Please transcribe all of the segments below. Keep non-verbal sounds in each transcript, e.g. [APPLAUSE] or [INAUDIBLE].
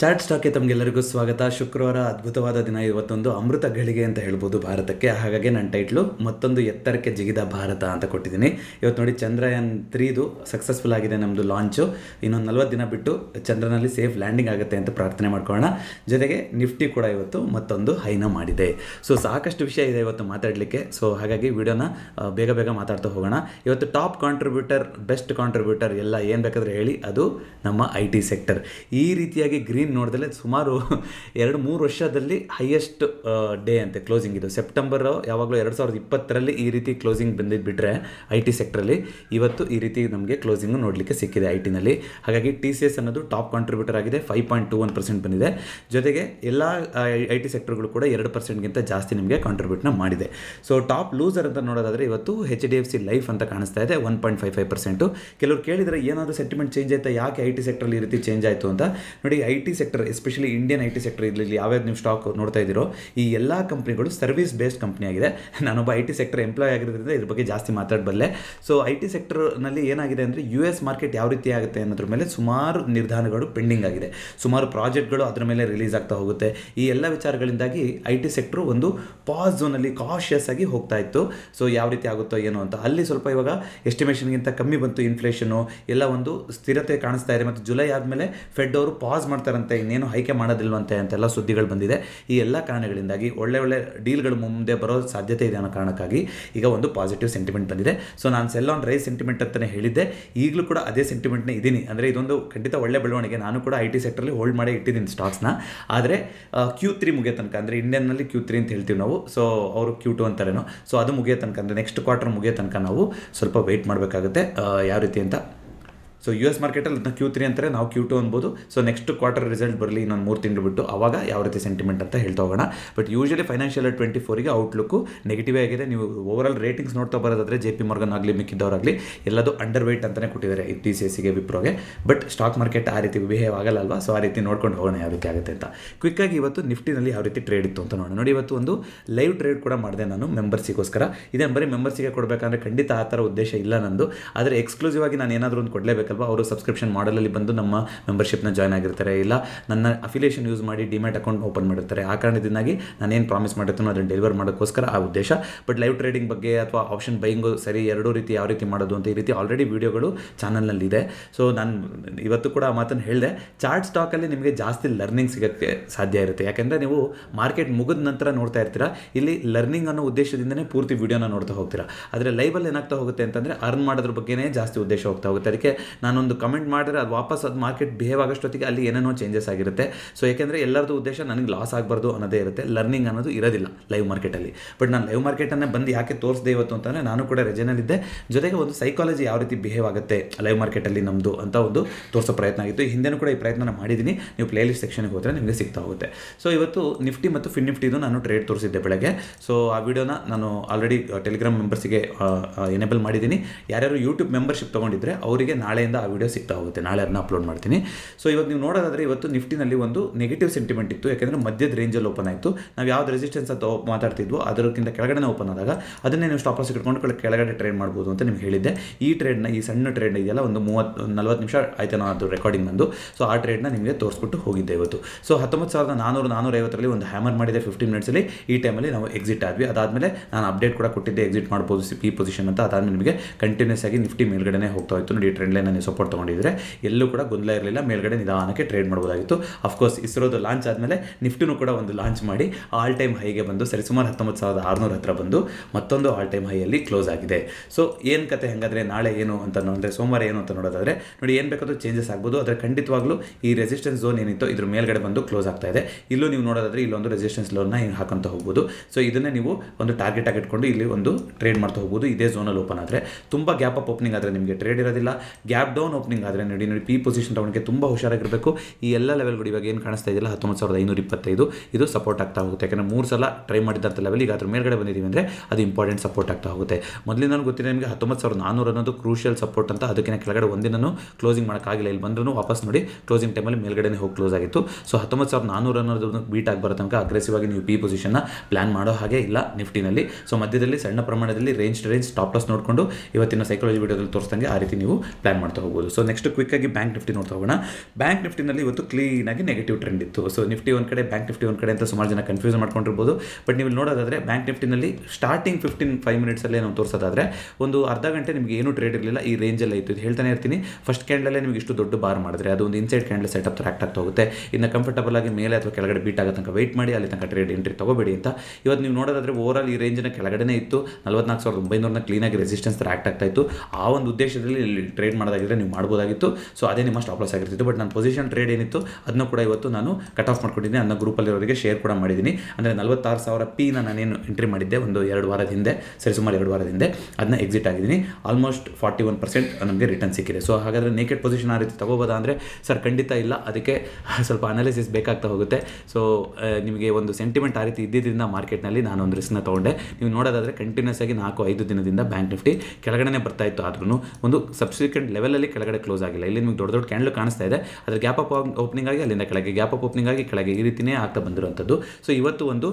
chat ಸ್ಟಾಕ್ಗೆ ತಮಗೆಲ್ಲರಿಗೂ ಸ್ವಾಗತ ಶುಕ್ರವಾರ ಅದ್ಭುತವಾದ ದಿನ ಇವತ್ತೊಂದು ಅಮೃತ ಗಳಿಗೆ ಅಂತ ಹೇಳ್ಬೋದು ಭಾರತಕ್ಕೆ ಹಾಗಾಗಿ ನನ್ನ ಟೈಟ್ಲು ಮತ್ತೊಂದು ಎತ್ತರಕ್ಕೆ ಜಿಗಿದ ಭಾರತ ಅಂತ ಕೊಟ್ಟಿದ್ದೀನಿ ಇವತ್ತು ನೋಡಿ ಚಂದ್ರಯಾನ್ ತ್ರೀದು ಸಕ್ಸಸ್ಫುಲ್ ಆಗಿದೆ ನಮ್ಮದು ಲಾಂಚು ಇನ್ನೊಂದು ನಲ್ವತ್ತು ದಿನ ಬಿಟ್ಟು ಚಂದ್ರನಲ್ಲಿ ಸೇಫ್ ಲ್ಯಾಂಡಿಂಗ್ ಆಗುತ್ತೆ ಅಂತ ಪ್ರಾರ್ಥನೆ ಮಾಡ್ಕೊಳ್ಳೋಣ ಜೊತೆಗೆ ನಿಫ್ಟಿ ಕೂಡ ಇವತ್ತು ಮತ್ತೊಂದು ಹೈನ ಮಾಡಿದೆ ಸೊ ಸಾಕಷ್ಟು ವಿಷಯ ಇದೆ ಇವತ್ತು ಮಾತಾಡಲಿಕ್ಕೆ ಸೊ ಹಾಗಾಗಿ ವಿಡಿಯೋನ ಬೇಗ ಬೇಗ ಮಾತಾಡ್ತಾ ಹೋಗೋಣ ಇವತ್ತು ಟಾಪ್ ಕಾಂಟ್ರಿಬ್ಯೂಟರ್ ಬೆಸ್ಟ್ ಕಾಂಟ್ರಿಬ್ಯೂಟರ್ ಎಲ್ಲ ಏನು ಬೇಕಾದ್ರೆ ಹೇಳಿ ಅದು ನಮ್ಮ ಐ ಟಿ ಸೆಕ್ಟರ್ ಈ ರೀತಿಯಾಗಿ ಗ್ರೀನ್ ಸ್ಕ್ರೀನ್ ಸುಮಾರು [LAUGHS] ಎರಡು ಮೂರು ವರ್ಷದಲ್ಲಿ ಹೈಯೆಸ್ಟ್ ಡೇ ಅಂತೆ ಕ್ಲೋಸಿಂಗ್ ಇದು ಸೆಪ್ಟೆಂಬರ್ ಯಾವಾಗಲೂ ಎರಡು ಸಾವಿರದ ಇಪ್ಪತ್ತರಲ್ಲಿ ಈ ರೀತಿ ಕ್ಲೋಸಿಂಗ್ ಬಂದಿದ್ದು ಬಿಟ್ಟರೆ ಐ ಟಿ ಸೆಕ್ಟ್ರಲ್ಲಿ ಇವತ್ತು ಈ ರೀತಿ ನಮಗೆ ಕ್ಲೋಸಿಂಗ್ ನೋಡಲಿಕ್ಕೆ ಸಿಕ್ಕಿದೆ ಐ ಟಿನಲ್ಲಿ ಹಾಗಾಗಿ ಟಿ ಸಿ ಎಸ್ ಅನ್ನೋದು ಟಾಪ್ ಕಾಂಟ್ರಿಬ್ಯೂಟರ್ ಆಗಿದೆ five point two one percent ಬಂದಿದೆ ಜೊತೆಗೆ ಎಲ್ಲ ಐ ಟಿ ಸೆಕ್ಟರ್ಗಳು ಕೂಡ ಎರಡು ಪರ್ಸೆಂಟ್ಗಿಂತ ಜಾಸ್ತಿ ನಿಮಗೆ ಕಾಂಟ್ರಿಬ್ಯೂಟ್ನ ಮಾಡಿದೆ ಸೊ ಟಾಪ್ ಲೂಸರ್ ಅಂತ ನೋಡೋದಾದರೆ ಇವತ್ತು H D F C life ಅಂತ ಕಾಣಿಸ್ತಾ ಇದೆ one point five five percent ಕೆಲವರು ಕೇಳಿದರೆ ಏನಾದರೂ ಸೆಂಟಿಮೆಂಟ್ ಚೇಂಜ್ ಆಯಿತಾ ಯಾಕೆ ಐ ಟಿ ಈ ರೀತಿ ಚೇಂಜ್ ಆಯಿತು ಅಂತ ನೋಡಿ I T sector especially Indian I T sector ಇಲ್ಲಿ ಯಾವ್ಯಾವ ನೀವು ಸ್ಟಾಕ್ ನೋಡ್ತಾ ಇದ್ದೀರೋ ಈ ಎಲ್ಲ ಕಂಪ್ನಿಗಳು ಸರ್ವಿಸ್ ಬೇಸ್ಡ್ ಕಂಪ್ನಿ ಆಗಿದೆ [LAUGHS] ನಾನೊಬ್ಬ ಐ ಟಿ ಸೆಕ್ಟರ್ ಎಂಪ್ಲಾಯ್ ಆಗಿರೋದ್ರಿಂದ ಇದ್ರ ಬಗ್ಗೆ ಜಾಸ್ತಿ ಮಾತಾಡಬಲ್ಲೆ ಸೊ ಐ ಟಿ ಸೆಕ್ಟರ್ನಲ್ಲಿ ಏನಾಗಿದೆ ಅಂದರೆ ಯು ಎಸ್ ಮಾರ್ಕೆಟ್ ಯಾವ ರೀತಿ ಆಗುತ್ತೆ ಅನ್ನೋದ್ರ ಮೇಲೆ ಸುಮಾರು ನಿರ್ಧಾರಗಳು ಪೆಂಡಿಂಗ್ ಆಗಿದೆ ಸುಮಾರು ಪ್ರಾಜೆಕ್ಟ್ಗಳು ಅದರ ಮೇಲೆ ರಿಲೀಸ್ ಆಗ್ತಾ ಹೋಗುತ್ತೆ ಈ ಎಲ್ಲ ವಿಚಾರಗಳಿಂದಾಗಿ ಐ ಟಿ ಸೆಕ್ಟ್ರು ಒಂದು ಪಾಸ್ ಝೋನಲ್ಲಿ ಕಾಶಿಯಸ್ ಆಗಿ ಹೋಗ್ತಾ ಇತ್ತು ಸೊ ಯಾವ ರೀತಿ ಆಗುತ್ತೋ ಏನೋ ಅಂತ ಅಲ್ಲಿ ಸ್ವಲ್ಪ ಇವಾಗ ಎಸ್ಟಿಮೇಷನ್ಗಿಂತ ಕಮ್ಮಿ ಬಂತು ಇನ್ಫ್ಲೇಷನು ಎಲ್ಲ ಒಂದು ಸ್ಥಿರತೆ ಕಾಣಿಸ್ತಾ ಇದೆ ಮತ್ತು ಜುಲೈ ಆದಮೇಲೆ ಫೆಡ್ ಅವರು ಪಾಸ್ ಮಾಡ್ತಾರಂತ ಮತ್ತು ಇನ್ನೇನು ಆಯ್ಕೆ ಮಾಡೋದಿಲ್ವಂತೆ ಅಂತೆಲ್ಲ ಸುದ್ದಿಗಳು ಬಂದಿದೆ ಈ ಎಲ್ಲ ಕಾರಣಗಳಿಂದಾಗಿ ಒಳ್ಳೆ ಒಳ್ಳೆ ಡೀಲ್ಗಳು ಮುಂದೆ ಬರೋ ಸಾಧ್ಯತೆ ಇದೆ ಅನ್ನೋ ಕಾರಣಕ್ಕಾಗಿ ಈಗ ಒಂದು ಪಾಸಿಟಿವ್ ಸೆಂಟಿಮೆಂಟ್ ಬಂದಿದೆ ಸೊ ನಾನು ಸೆಲ್ ಆನ್ ರೈಸ್ ಸೆಂಟಿಮೆಂಟ್ ಅಂತಲೇ ಹೇಳಿದ್ದೆ ಈಗಲೂ ಕೂಡ ಅದೇ ಸೆಂಟಿಮೆಂಟ್ನೇ ಇದ್ದೀನಿ ಅಂದರೆ ಇದೊಂದು ಖಂಡಿತ ಒಳ್ಳೆ ಬೆಳವಣಿಗೆ ನಾನು ಕೂಡ ಐ ಟಿ ಸೆಕ್ಟರ್ಲಿ ಹೋಲ್ಡ್ ಮಾಡಿ ಇಟ್ಟಿದ್ದೀನಿ ಸ್ಟಾಕ್ಸ್ನ ಆದರೆ ಕ್ಯೂ ತ್ರೀ ಮುಗಿಯೋ ತನಕ ಅಂದರೆ ಇಂಡಿಯನ್ನಲ್ಲಿ ಕ್ಯೂ ತ್ರೀ ಅಂತ ಹೇಳ್ತೀವಿ ನಾವು ಸೊ ಅವರು ಕ್ಯೂ ಟು ಅಂತಾರೇನೋ ಸೊ ಅದು ಮುಗಿಯೋ ತನಕ ಅಂದರೆ ನೆಕ್ಸ್ಟ್ ಕ್ವಾರ್ಟರ್ ಮುಗಿಯೋ ತನಕ ನಾವು ಸ್ವಲ್ಪ ವೆಯ್ಟ್ ಮಾಡಬೇಕಾಗುತ್ತೆ ಯಾವ ರೀತಿ ಅಂತ ಸೊ ಯು ಎಸ್ ಮಾರ್ಕೆಟಲ್ಲಿ ಅದನ್ನ ಕ್ಯೂ ತ್ರೀ ಅಂತಾರೆ ನಾವು ಕ್ಯೂ ಟು ಅನ್ಬೋದು ಸೊ ನೆಕ್ಸ್ಟ್ ಕ್ವಾರ್ಟರ್ ರಿಸಲ್ಟ್ ಬರಲಿ ನಾನು ಮೂರು ತಿಂಗಳು ಬಿಟ್ಟು ಅವಾಗ ಯಾವ ರೀತಿ ಸೆಂಟಿಮೆಂಟ್ ಅಂತ ಹೇಳ್ತಾ ಹೋಗೋಣ ಬಟ್ ಯೂಶಲಿ ಫೈನಾನ್ಷಿಯಲ್ ಟ್ವೆಂಟಿ ಫೋರಿಗೆ ಔಟ್ಲುಕ್ ನೆಗೆಟಿವ್ ಆಗಿದೆ ನೀವು ಓವರಾಲ್ ರೇಟಿಂಗ್ಸ್ ನೋಡ್ತಾ ಬರೋದಾದ್ರೆ ಜೆ ಪಿ ಮಾರ್ಗನ್ ಆಗಲಿ ಮಿಕ್ಕಿದ್ದವರಾಗಲಿ ಎಲ್ಲದೂ ಅಂಡರ್ ವೈಟ್ ಅಂತಲೇ ಕೊಟ್ಟಿದ್ದಾರೆ ಟಿ ಸಿ ವಿಪ್ರೋಗೆ ಬಟ್ ಸ್ಟಾಕ್ ಮಾರ್ಕೆಟ್ ಆ ರೀತಿ ಬಿಹೇವ್ ಆಗಲ್ಲ ಅಲ್ವಾ ಸೊ ಆ ರೀತಿ ನೋಡ್ಕೊಂಡು ಹೋಗೋಣ ಯಾವ ರೀತಿ ಆಗುತ್ತೆ ಅಂತ ಕ್ವಿಕ್ಕಾಗಿ ಇವತ್ತು ನಿಫ್ಟಿನಲ್ಲಿ ಯಾವ ರೀತಿ ಟ್ರೇಡ್ ಇತ್ತು ಅಂತ ನೋಡೋಣ ನೋಡಿ ಇವತ್ತು ಒಂದು ಲೈವ್ ಟ್ರೇಡ್ ಕೂಡ ಮಾಡಿದೆ ನಾನು ಮೆಂಬರ್ಸಿಗೋಸ್ಕರ ಇದೇ ಬರೀ ಮೆಂಬರ್ಸಿಗೆ ಕೊಡಬೇಕಂದ್ರೆ ಖಂಡಿತ ಆ ಥರ ಉದ್ದೇಶ ಇಲ್ಲ ನಂದು ಆದರೆ ಎಕ್ಸ್ಕ್ಲೂಸಿವ್ ಆಗಿ ನಾನು ಏನಾದರೂ ಒಂದು ಕೊಡಲೇಬೇಕು ಅಲ್ವಾ ಅವರು ಸಬ್ಸ್ಕ್ರಿಪ್ಷನ್ ಮಾಡಲಲ್ಲಿ ಬಂದು ನಮ್ಮ ಮೆಂಬರ್ಶಿಪ್ನ ಜಾಯ್ನ್ ಆಗಿರ್ತಾರೆ ಇಲ್ಲ ನನ್ನ ಅಫಿಲೇಷನ್ ಯೂಸ್ ಮಾಡಿ ಡಿಮ್ಯಾಟ್ ಅಕೌಂಟ್ ಓಪನ್ ಮಾಡಿರ್ತಾರೆ ಆ ಕಾರಣದಿಂದಾಗಿ ನಾನೇನು ಪ್ರಾಮಿಸ್ ಮಾಡಿರ್ತೀನೋ ಅದನ್ನು ಡೆಲಿವರ್ ಮಾಡೋಕ್ಕೋಸ್ಕರ ಆ ಉದ್ದೇಶ ಬಟ್ ಲೈವ್ ಟ್ರೇಡಿಂಗ್ ಬಗ್ಗೆ ಅಥವಾ ಆಪ್ಷನ್ ಬೈಯಿಂಗು ಸರಿ ಎರಡೂ ರೀತಿ ಯಾವ ರೀತಿ ಮಾಡೋದು ಅಂತ ಈ ರೀತಿ ಆಲ್ರೆಡಿ ವೀಡಿಯೋಗಳು ಚಾನಲ್ನಲ್ಲಿದೆ ಸೊ ನಾನು ಇವತ್ತು ಕೂಡ ಆ ಮಾತನ್ನು ಹೇಳಿದೆ ಚಾರ್ಟ್ ಸ್ಟಾಕಲ್ಲಿ ನಿಮಗೆ ಜಾಸ್ತಿ ಲರ್ನಿಂಗ್ ಸಿಗೋಕ್ಕೆ ಸಾಧ್ಯ ಇರುತ್ತೆ ಯಾಕೆಂದರೆ ನೀವು ಮಾರ್ಕೆಟ್ ಮುಗಿದ ನಂತರ ನೋಡ್ತಾ ಇರ್ತೀರಾ ಇಲ್ಲಿ ಲರ್ನಿಂಗ್ ಅನ್ನೋ ಉದ್ದೇಶದಿಂದನೇ ಪೂರ್ತಿ ವೀಡಿಯೋನ ನೋಡ್ತಾ ಹೋಗ್ತೀರಾ ಆದರೆ ಲೈವಲ್ಲಿ ಏನಾಗ್ತಾ ಹೋಗುತ್ತೆ ಅಂತಂದರೆ ಅರ್ನ್ ಮಾಡೋದ್ರ ಬಗ್ಗೆನೇ ಜಾಸ್ತಿ ಉದ್ದೇಶ ಹೋಗ್ತಾ ಹೋಗುತ್ತೆ ಅದಕ್ಕೆ ನಾನೊಂದು ಕಮೆಂಟ್ ಮಾಡಿದ್ರೆ ಅದು ವಾಪಸ್ ಅದು ಮಾರ್ಕೆಟ್ ಬಿಹೇವ್ ಆಗೋಷ್ಟೊತ್ತಿಗೆ ಅಲ್ಲಿ ಏನೇನೋ ಚೇಂಜಸ್ ಆಗಿರುತ್ತೆ ಸೊ ಏಕೆಂದರೆ ಎಲ್ಲರದ್ದು ಉದ್ದೇಶ ನನಗೆ ಲಾಸ್ ಆಗಬಾರ್ದು ಅನ್ನೋದೇ ಇರುತ್ತೆ ಲರ್ನಿಂಗ್ ಅನ್ನೋದು ಇರೋದಿಲ್ಲ ಲೈವ್ ಮಾರ್ಕೆಟಲ್ಲಿ ಬಟ್ ನಾನು ಲೈವ್ ಮಾರ್ಕೆಟನ್ನೇ ಬಂದು ಯಾಕೆ ತೋರಿಸಿದೆ ಇವತ್ತು ಅಂತಂದರೆ ನಾನು ಕೂಡ ರಜೆನಲ್ಲಿದ್ದೆ ಜೊತೆಗೆ ಒಂದು ಸೈಕಾಲಜಿ ಯಾವ ರೀತಿ ಬಿಹೇವ್ ಆಗುತ್ತೆ ಲೈವ್ ಮಾರ್ಕೆಟಲ್ಲಿ ನಮ್ಮದು ಅಂತ ಒಂದು ತೋರಿಸೋ ಪ್ರಯತ್ನ ಆಗಿತ್ತು ಹಿಂದೆನೂ ಕೂಡ ಈ ಪ್ರಯತ್ನ ಮಾಡಿದ್ದೀನಿ ನೀವು ಪ್ಲೇಲಿಸ್ಟ್ ಸೆಕ್ಷನ್ಗೆ ಹೋದರೆ ನಿಮಗೆ ಸಿಗ್ತಾ ಹೋಗುತ್ತೆ ಸೊ ಇವತ್ತು ನಿಫ್ಟಿ ಮತ್ತು ಫಿನ್ ನಿಫ್ಟಿದು ನಾನು ಟ್ರೇಡ್ ತೋರಿಸಿದ್ದೆ ಬೆಳಗ್ಗೆ ಸೊ ಆ ವಿಡಿಯೋನ ನಾನು ಆಲ್ರೆಡಿ ಟೆಲಿಗ್ರಾಮ್ ಮೆಂಬರ್ಸಿಗೆ ಎನೇಬಲ್ ಮಾಡಿದ್ದೀನಿ ಯಾರ್ಯಾರು ಯೂಟ್ಯೂಬ್ ಮೆಂಬರ್ಶಿಪ್ ತೊಗೊಂಡಿದ್ರೆ ಅವರಿಗೆ ನಾಳೆ ನಾಳೆಯಿಂದ ಆ ವಿಡಿಯೋ ಸಿಗ್ತಾ ಹೋಗುತ್ತೆ ನಾಳೆ ಅದನ್ನ ಅಪ್ಲೋಡ್ ಮಾಡ್ತೀನಿ ಸೊ ಇವತ್ತು ನೀವು ನೋಡೋದಾದ್ರೆ ಇವತ್ತು ನಿಫ್ಟಿನಲ್ಲಿ ಒಂದು ನೆಗೆಟಿವ್ ಸೆಂಟಿಮೆಂಟ್ ಇತ್ತು ಯಾಕೆಂದರೆ ಮಧ್ಯದ ರೇಂಜಲ್ಲಿ ಓಪನ್ ಆಯಿತು ನಾವು ಯಾವ್ದು ರೆಸಿಸ್ಟೆನ್ಸ್ ಅಂತ ಮಾತಾಡ್ತಿದ್ವು ಅದಕ್ಕಿಂತ ಕೆಳಗಡೆ ಓಪನ್ ಆದಾಗ ಅದನ್ನೇ ನೀವು ಸ್ಟಾಪ್ ಲಾಸ್ ಇಟ್ಕೊಂಡು ಕೆಳಗಡೆ ಟ್ರೇಡ್ ಮಾಡ್ಬೋದು ಅಂತ ನಿಮ್ಗೆ ಹೇಳಿದ್ದೆ ಈ ಟ್ರೇಡ್ನ ಈ ಸಣ್ಣ ಟ್ರೇಡ್ ಇದೆಯಲ್ಲ ಒಂದು ಮೂವತ್ತು ನಲ್ವತ್ತು ನಿಮಿಷ ಆಯಿತು ನಾನು ಅದು ರೆಕಾರ್ಡಿಂಗ್ ಬಂದು ಸೊ ಆ ಟ್ರೇಡ್ನ ನಿಮಗೆ ತೋರಿಸ್ಬಿಟ್ಟು ಹೋಗಿದ್ದೆ ಇವತ್ತು ಸೊ ಹತ್ತೊಂಬತ್ತು ಸಾವಿರದ ನಾನೂರು ನಾನೂರ ಐವತ್ತರಲ್ಲಿ ಒಂದು ಹ್ಯಾಮರ್ ಮಾಡಿದೆ ಫಿಫ್ಟೀನ್ ಮಿನಿಟ್ಸಲ್ಲಿ ಈ ಟೈಮಲ್ಲಿ ನಾವು ಎಕ್ಸಿಟ್ ಆದ್ವಿ ಅದಾದಮೇಲೆ ನಾನು ಅಪ್ಡೇಟ್ ಕೂಡ ಕೊಟ್ಟಿದ್ದೆ ಎಕ್ಸಿಟ್ ಮಾಡ್ಬೋದು ಈ ಪೊಸಿಷನ್ ಅಂತ ಅದಾದಮೇಲೆ ನಿಮಗೆ ಕಂಟಿನ್ಯೂಸ್ ಆಗಿ ನಿಫ್ಟಿ ಮೇಲ್ಗಡೆ ಹೋಗ್ತಾ ಇತ್ತು ನೋಡಿ ಟ್ರೆಂಡ್ ಲೈನ್ ನೀವು ಸಪೋರ್ಟ್ ತೊಗೊಂಡಿದ್ರೆ ಎಲ್ಲೂ ಕೂಡ ಗೊಂದಲ ಇರಲಿಲ್ಲ ಮೇಲ್ಗಡೆ ನಿಧಾನಕ್ಕೆ ಟ್ರೇಡ್ ಮಾಡ್ಬೋದಾಗಿತ್ತು ಅಫ್ಕೋರ್ಸ್ ಇಸ್ರೋದು ಲಾಂಚ್ ಆದಮೇಲೆ ನಿಫ್ಟಿನೂ ಕೂಡ ಒಂದು ಲಾಂಚ್ ಮಾಡಿ ಆಲ್ ಟೈಮ್ ಹೈಗೆ ಬಂದು ಸುಮಾರು ಹತ್ತೊಂಬತ್ತು ಸಾವಿರದ ಆರುನೂರ ಹತ್ರ ಬಂದು ಮತ್ತೊಂದು ಆಲ್ ಟೈಮ್ ಹೈಯಲ್ಲಿ ಕ್ಲೋಸ್ ಆಗಿದೆ ಸೊ ಏನು ಕತೆ ಹಾಗಾದರೆ ನಾಳೆ ಏನು ಅಂತ ಅಂದರೆ ಸೋಮವಾರ ಏನು ಅಂತ ನೋಡೋದಾದರೆ ನೋಡಿ ಏನು ಬೇಕಾದರೂ ಚೇಂಜಸ್ ಆಗ್ಬೋದು ಆದರೆ ಖಂಡಿತವಾಗ್ಲೂ ಈ ರೆಸಿಸ್ಟೆನ್ಸ್ ಝೋನ್ ಏನಿತ್ತು ಇದ್ರ ಮೇಲ್ಗಡೆ ಬಂದು ಕ್ಲೋಸ್ ಆಗ್ತಾ ಇದೆ ಇಲ್ಲೂ ನೀವು ನೋಡೋದಾದ್ರೆ ಇಲ್ಲೊಂದು ರೆಸಿಸ್ಟೆನ್ಸ್ ಲೋನ್ನ ಹಿಂಗೆ ಹಾಕೊಂತ ಹೋಗ್ಬೋದು ಸೊ ಇದನ್ನೇ ನೀವು ಒಂದು ಟಾರ್ಗೆಟ್ ಇಟ್ಕೊಂಡು ಇಲ್ಲಿ ಒಂದು ಟ್ರೇಡ್ ಮಾಡ್ತಾ ಹೋಗ್ಬೋದು ಇದೇ ಝೋನಲ್ಲಿ ಓಪನ್ ಆದರೆ ತುಂಬ ಗ್ಯಾಪ್ ಅಪ್ ಓಪನಿಂಗ್ ಆದರೆ ನಿಮಗೆ ಟ್ರೇಡ್ ಇರೋದಿಲ್ಲ ಗ್ಯಾಪ್ ಟಾಪ್ ಡೌನ್ ಓಪನಿಂಗ್ ಆದರೆ ನೋಡಿ ನೋಡಿ ಪಿ ಪೊಸಿಷನ್ ತಗೊಳಕ್ಕೆ ತುಂಬ ಹುಷಾರಾಗಿರಬೇಕು ಈ ಎಲ್ಲ ಲೆವೆಲ್ಗಳು ಇವಾಗ ಏನು ಕಾಣಿಸ್ತಾ ಇದೆಯಲ್ಲ ಹತ್ತೊಂಬತ್ತು ಸಾವಿರದ ಐನೂರ ಇಪ್ಪತ್ತೈದು ಇದು ಸಪೋರ್ಟ್ ಆಗ್ತಾ ಹೋಗುತ್ತೆ ಯಾಕಂದರೆ ಮೂರು ಸಲ ಟ್ರೈ ಮಾಡಿದಂಥ ಲೆವೆಲ್ ಈಗ ಅದ್ರ ಮೇಲ್ಗಡೆ ಬಂದಿದ್ದೀವಿ ಅಂದರೆ ಅದು ಇಂಪಾರ್ಟೆಂಟ್ ಸಪೋರ್ಟ್ ಆಗ್ತಾ ಹೋಗುತ್ತೆ ಮೊದಲಿಂದನೂ ಗೊತ್ತಿದೆ ನಿಮಗೆ ಹತ್ತೊಂಬತ್ತು ಸಾವಿರದ ನಾನ್ನೂರು ಅನ್ನೋದು ಕ್ರೂಷಿಯಲ್ ಸಪೋರ್ಟ್ ಅಂತ ಅದಕ್ಕಿಂತ ಕೆಳಗಡೆ ಒಂದಿನೂ ಕ್ಲೋಸಿಂಗ್ ಮಾಡೋಕ್ಕಾಗಿಲ್ಲ ಇಲ್ಲಿ ಬಂದ್ರೂ ವಾಪಸ್ ನೋಡಿ ಕ್ಲೋಸಿಂಗ್ ಟೈಮಲ್ಲಿ ಮೇಲ್ಗಡೆ ಹೋಗಿ ಕ್ಲೋಸ್ ಆಗಿತ್ತು ಸೊ ಹತ್ತೊಂಬತ್ತು ಸಾವಿರದ ನಾನ್ನೂರು ಅನ್ನೋದನ್ನು ಬೀಟ್ ಆಗಿ ಬರೋ ತನಕ ಅಗ್ರೆಸಿವಾಗಿ ನೀವು ಪಿ ಪೊಸಿಷನ್ನ ಪ್ಲಾನ್ ಮಾಡೋ ಹಾಗೆ ಇಲ್ಲ ನಿಫ್ಟಿನಲ್ಲಿ ಸೊ ಮಧ್ಯದಲ್ಲಿ ಸಣ್ಣ ಪ್ರಮಾಣದಲ್ಲಿ ರೇಂಜ್ ರೇಂಜ್ ಸ್ಟಾಪ್ ಲಾಸ್ ನೋಡಿಕೊಂಡು ಇವತ್ತಿನ ಸೈಕಾಲಜಿ ವಿಡಿಯೋದಲ್ಲಿ ತೋರಿಸ್ದಂಗೆ ಆ ರೀತಿ ನೀವು ಪ್ಲಾನ್ ಮಾಡ್ತೀವಿ ನೋಡ್ತಾ ಹೋಗ್ಬೋದು ಸೊ ನೆಕ್ಸ್ಟ್ ಆಗಿ ಬ್ಯಾಂಕ್ ನಿಫ್ಟಿ ನೋಡ್ತಾ ಹೋಗೋಣ ಬ್ಯಾಂಕ್ ನಿಫ್ಟಿನಲ್ಲಿ ಇವತ್ತು ಕ್ಲೀನ್ ಆಗಿ ನೆಗೆಟಿವ್ ಟ್ರೆಂಡ್ ಇತ್ತು ಸೊ ನಿಫ್ಟಿ ಒಂದು ಕಡೆ ಬ್ಯಾಂಕ್ ನಿಫ್ಟಿ ಒಂದು ಕಡೆ ಅಂತ ಸುಮಾರು ಜನ ಕನ್ಫ್ಯೂಸ್ ಮಾಡ್ಕೊಂಡಿರ್ಬೋದು ಬಟ್ ನೀವು ನೋಡೋದಾದ್ರೆ ಬ್ಯಾಂಕ್ ನಿಫ್ಟಿನಲ್ಲಿ ಸ್ಟಾರ್ಟಿಂಗ್ ಫಿಫ್ಟೀನ್ ಫೈವ್ ಮಿನಿಟ್ಸಲ್ಲೇ ನಾವು ತೋರಿಸೋದಾದ್ರೆ ಒಂದು ಅರ್ಧ ಗಂಟೆ ನಿಮಗೆ ಏನೂ ಟ್ರೇಡ್ ಇರಲಿಲ್ಲ ಈ ರೇಂಜಲ್ಲಿ ಇತ್ತು ಇದು ಹೇಳ್ತಾನೆ ಇರ್ತೀನಿ ಫಸ್ಟ್ ಕ್ಯಾಂಡಲೇ ನಿಮಗೆ ಇಷ್ಟು ದೊಡ್ಡ ಬಾರ್ ಮಾಡಿದ್ರೆ ಅದು ಒಂದು ಇನ್ಸೈಡ್ ಕ್ಯಾಂಡಲ್ ಸೆಟಪ್ ಕರೆಕ್ಟ್ ಆಗ್ತಾ ಹೋಗುತ್ತೆ ಇನ್ನು ಕಂಫರ್ಟಬಲ್ ಆಗಿ ಮೇಲೆ ಅಥವಾ ಕೆಳಗಡೆ ಬೀಟ್ ಆಗೋ ತನಕ ವೆಯ್ಟ್ ಮಾಡಿ ಅಲ್ಲಿ ತನಕ ಟ್ರೇಡ್ ಎಂಟ್ರಿ ತಗೋಬೇಡಿ ಅಂತ ಇವತ್ತು ನೀವು ನೋಡೋದಾದ್ರೆ ಓವರ್ ಈ ರೇಂಜಿನ ಕೆಳಗಡೆ ಇತ್ತು ಸಾವಿರದ ಒಂಬೈನೂರನ್ನ ಕ್ಲೀನಾಗಿ ರೆಸಿಸ್ಟೆನ್ಸ್ ಆಗ್ತಾ ಇತ್ತು ಆ ಒಂದು ಉದ್ದೇಶದಲ್ಲಿ ಇಲ್ಲಿ ಟ್ರೇಡ್ ಮಾಡೋದಾಗಿದೆ ಮಾಡಿದರೆ ನೀವು ಮಾಡ್ಬೋದಾಗಿತ್ತು ಸೊ ಅದೇ ನಿಮ್ಮ ಸ್ಟಾಪ್ ಆಗಿರ್ತಿತ್ತು ಬಟ್ ನಾನು ಪೊಸಿಷನ್ ಟ್ರೇಡ್ ಏನಿತ್ತು ಅದನ್ನು ಕೂಡ ಇವತ್ತು ನಾನು ಕಟ್ ಆಫ್ ಮಾಡ್ಕೊಂಡಿದ್ದೀನಿ ಗ್ರೂಪ್ ಗ್ರೂಪಲ್ಲಿರೋರಿಗೆ ಶೇರ್ ಕೂಡ ಮಾಡಿದ್ದೀನಿ ಅಂದರೆ ನಲವತ್ತಾರು ಸಾವಿರ ಪಿನ ನಾನೇನು ಎಂಟ್ರಿ ಮಾಡಿದ್ದೆ ಒಂದು ಎರಡು ವಾರದ ಹಿಂದೆ ಸರಿ ಸುಮಾರು ಎರಡು ವಾರದ ಹಿಂದೆ ಅದನ್ನ ಎಕ್ಸಿಟ್ ಆಗಿದ್ದೀನಿ ಆಲ್ಮೋಸ್ಟ್ ಫಾರ್ಟಿ ಒನ್ ಪರ್ಸೆಂಟ್ ನಮಗೆ ರಿಟರ್ನ್ ಸಿಕ್ಕಿದೆ ಸೊ ಹಾಗಾದರೆ ನೇಕೆಡ್ ಪೊಸಿಷನ್ ಆ ರೀತಿ ತಗೋಬೋದಾ ಅಂದರೆ ಸರ್ ಖಂಡಿತ ಇಲ್ಲ ಅದಕ್ಕೆ ಸ್ವಲ್ಪ ಅನಾಲಿಸಿಸ್ ಬೇಕಾಗ್ತಾ ಹೋಗುತ್ತೆ ಸೊ ನಿಮಗೆ ಒಂದು ಸೆಂಟಿಮೆಂಟ್ ಆ ರೀತಿ ಇದ್ದಿದ್ದರಿಂದ ಮಾರ್ಕೆಟ್ನಲ್ಲಿ ನಾನು ಒಂದು ರಿಸ್ಕ್ನ ತೊಗೊಂಡೆ ನೀವು ನೋಡೋದಾದರೆ ಕಂಟಿನ್ಯೂಸ್ ಆಗಿ ನಾಲ್ಕು ಐದು ದಿನದಿಂದ ಬ್ಯಾಂಕ್ ನಿಫ್ಟಿ ಕೆಳಗಡೆ ಬರ್ತಾ ಇತ್ತು ಆದ್ರೂ ಒಂದು ಸಬ್ಸಿಕ್ವೆಂಟ್ ಲೆವೆಲ್ ಕ್ಯಾಂಡಲಲ್ಲಿ ಕೆಳಗಡೆ ಕ್ಲೋಸ್ ಆಗಿಲ್ಲ ಇಲ್ಲಿ ನಿಮಗೆ ದೊಡ್ಡ ದೊಡ್ಡ ಕ್ಯಾಂಡಲ್ ಕಾಣಿಸ್ತಾ ಇದೆ ಅದ್ರ ಗ್ಯಾಪ್ ಅಪ್ ಓಪನಿಂಗ್ ಆಗಿ ಅಲ್ಲಿಂದ ಕೆಳಗೆ ಗ್ಯಾಪ್ ಅಪ್ ಓಪನಿಂಗ್ ಆಗಿ ಕೆಳಗೆ ಈ ರೀತಿಯೇ ಆಗ್ತಾ ಬಂದಿರುವಂಥದ್ದು ಸೊ ಇವತ್ತು ಒಂದು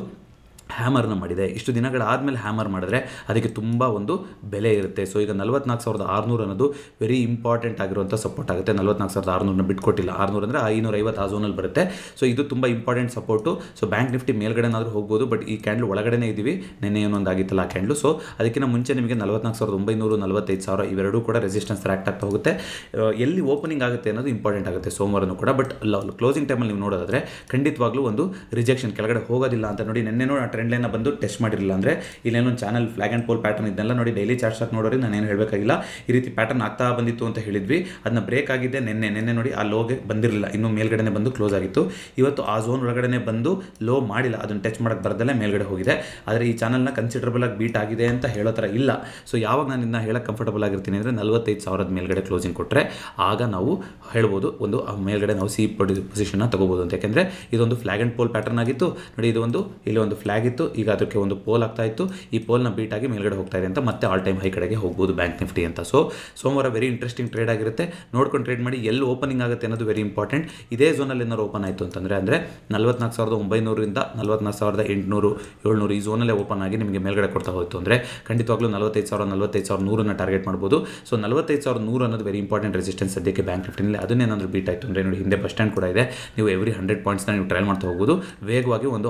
ಹ್ಯಾಮರ್ನ ಮಾಡಿದೆ ಇಷ್ಟು ದಿನಗಳ ಆದಮೇಲೆ ಹ್ಯಾಮರ್ ಮಾಡಿದ್ರೆ ಅದಕ್ಕೆ ತುಂಬ ಒಂದು ಬೆಲೆ ಇರುತ್ತೆ ಸೊ ಈಗ ನಲ್ವತ್ನಾಲ್ಕು ಸಾವಿರದ ಆರುನೂರು ಅನ್ನೋದು ವೆರಿ ಇಂಪಾರ್ಟೆಂಟ್ ಆಗಿರುವಂಥ ಸಪೋರ್ಟ್ ಆಗುತ್ತೆ ನಲ್ವತ್ನಾಲ್ಕು ಸಾವಿರದ ಆರುನೂರನ್ನ ಬಿಟ್ಕೊಟ್ಟಿಲ್ಲ ಆರುನೂರು ಅಂದರೆ ಐನೂರೈವತ್ತು ಆ ಝೋನಲ್ಲಿ ಬರುತ್ತೆ ಸೊ ಇದು ತುಂಬ important support so bank Nifty ಮೇಲ್ಗಡೆನಾದರೂ ಹೋಗ್ಬೋದು ಬಟ್ ಈ ಕ್ಯಾಂಡ್ಲ್ ಒಳಗಡೆನೇ ಇದ್ದೀವಿ ನೆನ್ನೆ ಆಗಿತ್ತಲ್ಲ ಆ ಕ್ಯಾಂಡ್ಲು ಸೊ ಅದಕ್ಕಿಂತ ಮುಂಚೆ ನಿಮಗೆ ನಲ್ವತ್ನಾಲ್ಕು ಸಾವಿರದ ಒಂಬೈನೂರು ನಲವತ್ತೈದು ಸಾವಿರ ಇವೆರಡೂ ಕೂಡ ರೆಸಿಸ್ಟೆನ್ಸ್ ರ್ಯಾಕ್ಟ್ ಆಗ್ತಾ ಹೋಗುತ್ತೆ uh, ಎಲ್ಲಿ ಓಪನಿಂಗ್ ಆಗುತ್ತೆ ಅನ್ನೋದು ಇಂಪಾರ್ಟೆಂಟ್ ಆಗುತ್ತೆ ಸೋಮವಾರನೂ ಕೂಡ ಬಟ್ ಕ್ಲೋಸಿಂಗ್ ಟೈಮಲ್ಲಿ ನೀವು ನೋಡೋದಾದರೆ ಖಂಡಿತವಾಗ್ಲೂ ಒಂದು ರಿಜೆಕ್ಷನ್ ಕೆಳಗಡೆ ಹೋಗೋದಿಲ್ಲ ಅಂತ ನೋಡಿ ನೆನ್ನೆ ನೋಡಿ ಟ್ರೆಂಡ್ ಲೈನ ಬಂದು ಟೆಸ್ಟ್ ಮಾಡಿರಲಿಲ್ಲ ಅಂದರೆ ಇಲ್ಲೇನು channel flag and pole pattern ಇದನ್ನೆಲ್ಲ ನೋಡಿ ಡೈಲಿ ಚಾರ್ಟ್ ಆಗಿ ನೋಡೋರಿ ನಾನು ಏನು ಹೇಳಬೇಕಾಗಿಲ್ಲ ಈ ರೀತಿ ಪ್ಯಾಟರ್ನ್ ಆಗ್ತಾ ಬಂದಿತ್ತು ಅಂತ ಹೇಳಿದ್ವಿ ಅದನ್ನ ಬ್ರೇಕ್ ಆಗಿದೆ ನಿನ್ನೆ ನಿನ್ನೆ ನೋಡಿ ಆ ಲೋಗೆ ಬಂದಿರಲಿಲ್ಲ ಇನ್ನೂ ಮೇಲ್ಗಡೆ ಬಂದು ಕ್ಲೋಸ್ ಆಗಿತ್ತು ಇವತ್ತು ಆ ಝೋನ್ ಒಳಗಡೆ ಬಂದು ಲೋ ಮಾಡಿಲ್ಲ ಅದನ್ನು ಟಚ್ ಮಾಡಕ್ಕೆ ಬರದಲ್ಲೇ ಮೇಲ್ಗಡೆ ಹೋಗಿದೆ ಆದರೆ ಈ ಚಾನಲ್ನ ಕನ್ಸಿಡರಬಲ್ ಆಗಿ ಬೀಟ್ ಆಗಿದೆ ಅಂತ ಹೇಳೋ ಥರ ಇಲ್ಲ ಸೊ ಯಾವಾಗ ನಾನು ಇನ್ನ ಹೇಳಕ್ಕೆ ಕಂಫರ್ಟಬಲ್ ಆಗಿರ್ತೀನಿ ಅಂದರೆ ನಲವತ್ತೈದು ಸಾವಿರದ ಮೇಲ್ಗಡೆ ಕ್ಲೋಸಿಂಗ್ ಕೊಟ್ಟರೆ ಆಗ ನಾವು ಹೇಳ್ಬೋದು ಒಂದು ಮೇಲ್ಗಡೆ ನಾವು ಸಿ ಪೊಸಿಷನ್ನ ತಗೋಬೋದು ಅಂತ ಯಾಕೆಂದರೆ ಇದೊಂದು ಫ್ಲಾಗ್ ಅಂಡ್ ಪೋಲ್ ಪ್ಯಾಟರ್ನ್ ಆಗಿತ್ತು ನೋಡಿ ಇದು ಒಂದು ಇಲ್ಲಿ ಒಂದು ಫ್ಲಾಗ್ ಆಗಿತ್ತು ಈಗ ಅದಕ್ಕೆ ಒಂದು ಪೋಲ್ ಆಗ್ತಾ ಇತ್ತು ಈ ಪೋಲ್ನ ಬೀಟ್ ಆಗಿ ಮೇಲ್ಗಡೆ ಹೋಗ್ತಾ ಇದೆ ಅಂತ ಮತ್ತೆ ಆಲ್ ಟೈಮ್ ಹೈ ಕಡೆಗೆ ಹೋಗ್ಬೋದು ಬ್ಯಾಂಕ್ ನಿಫ್ಟಿ ಅಂತ ಸೊ ಸೋಮವಾರ ವೆರಿ ಇಂಟ್ರೆಸ್ಟಿಂಗ್ ಟ್ರೇಡ್ ಆಗಿರುತ್ತೆ ನೋಡ್ಕೊಂಡು ಟ್ರೇಡ್ ಮಾಡಿ ಎಲ್ಲಿ ಓಪನಿಂಗ್ ಆಗುತ್ತೆ ಅನ್ನೋದು ವೆರಿ ಇಂಪಾರ್ಟೆಂಟ್ ಇದೇ ಝೋನಲ್ಲಿ ಏನಾದ್ರು ಓಪನ್ ಆಯಿತು ಅಂತಂದರೆ ಅಂದರೆ ನಲ್ವತ್ನಾಲ್ಕು ಸಾವಿರದ ಒಂಬೈನೂರಿಂದ ನಲ್ವತ್ನಾಲ್ಕು ಸಾವಿರದ ಎಂಟುನೂರು ಏಳ್ನೂರು ಈ ಝೋನಲ್ಲೇ ಓಪನ್ ಆಗಿ ನಿಮಗೆ ಮೇಲ್ಗಡೆ ಕೊಡ್ತಾ ಹೋಯಿತು ಅಂದರೆ ಖಂಡಿತವಾಗ್ಲೂ ನಲವತ್ತೈದು ಸಾವಿರ ನಲವತ್ತೈದು ಸಾವಿರ ನೂರನ್ನು ಟಾರ್ಗೆಟ್ ಮಾಡ್ಬೋದು ಸೊ ನಲವತ್ತೈದು ಸಾವಿರ ನೂರು ಅನ್ನೋದು ವೆರಿ ಇಂಪಾರ್ಟೆಂಟ್ ರೆಸಿಸ್ಟೆನ್ಸ್ ಸದ್ಯಕ್ಕೆ ಬ್ಯಾಂಕ್ ನಿಫ್ಟಿನಲ್ಲಿ ಏನಾದರೂ ಬೀಟ್ ಆಯಿತು ಅಂದರೆ ನೋಡಿ ಹಿಂದೆ ಬಸ್ ಸ್ಟ್ಯಾಂಡ್ ಕೂಡ ಇದೆ ನೀವು ಎವ್ರಿ ಹಂಡ್ರೆಡ್ ಪಾಯಿಂಟ್ಸ್ನ ನೀವು ಟ್ರೈಲ್ ಮಾಡ್ತಾ ಹೋಗೋದು ವೇಗವಾಗಿ ಒಂದು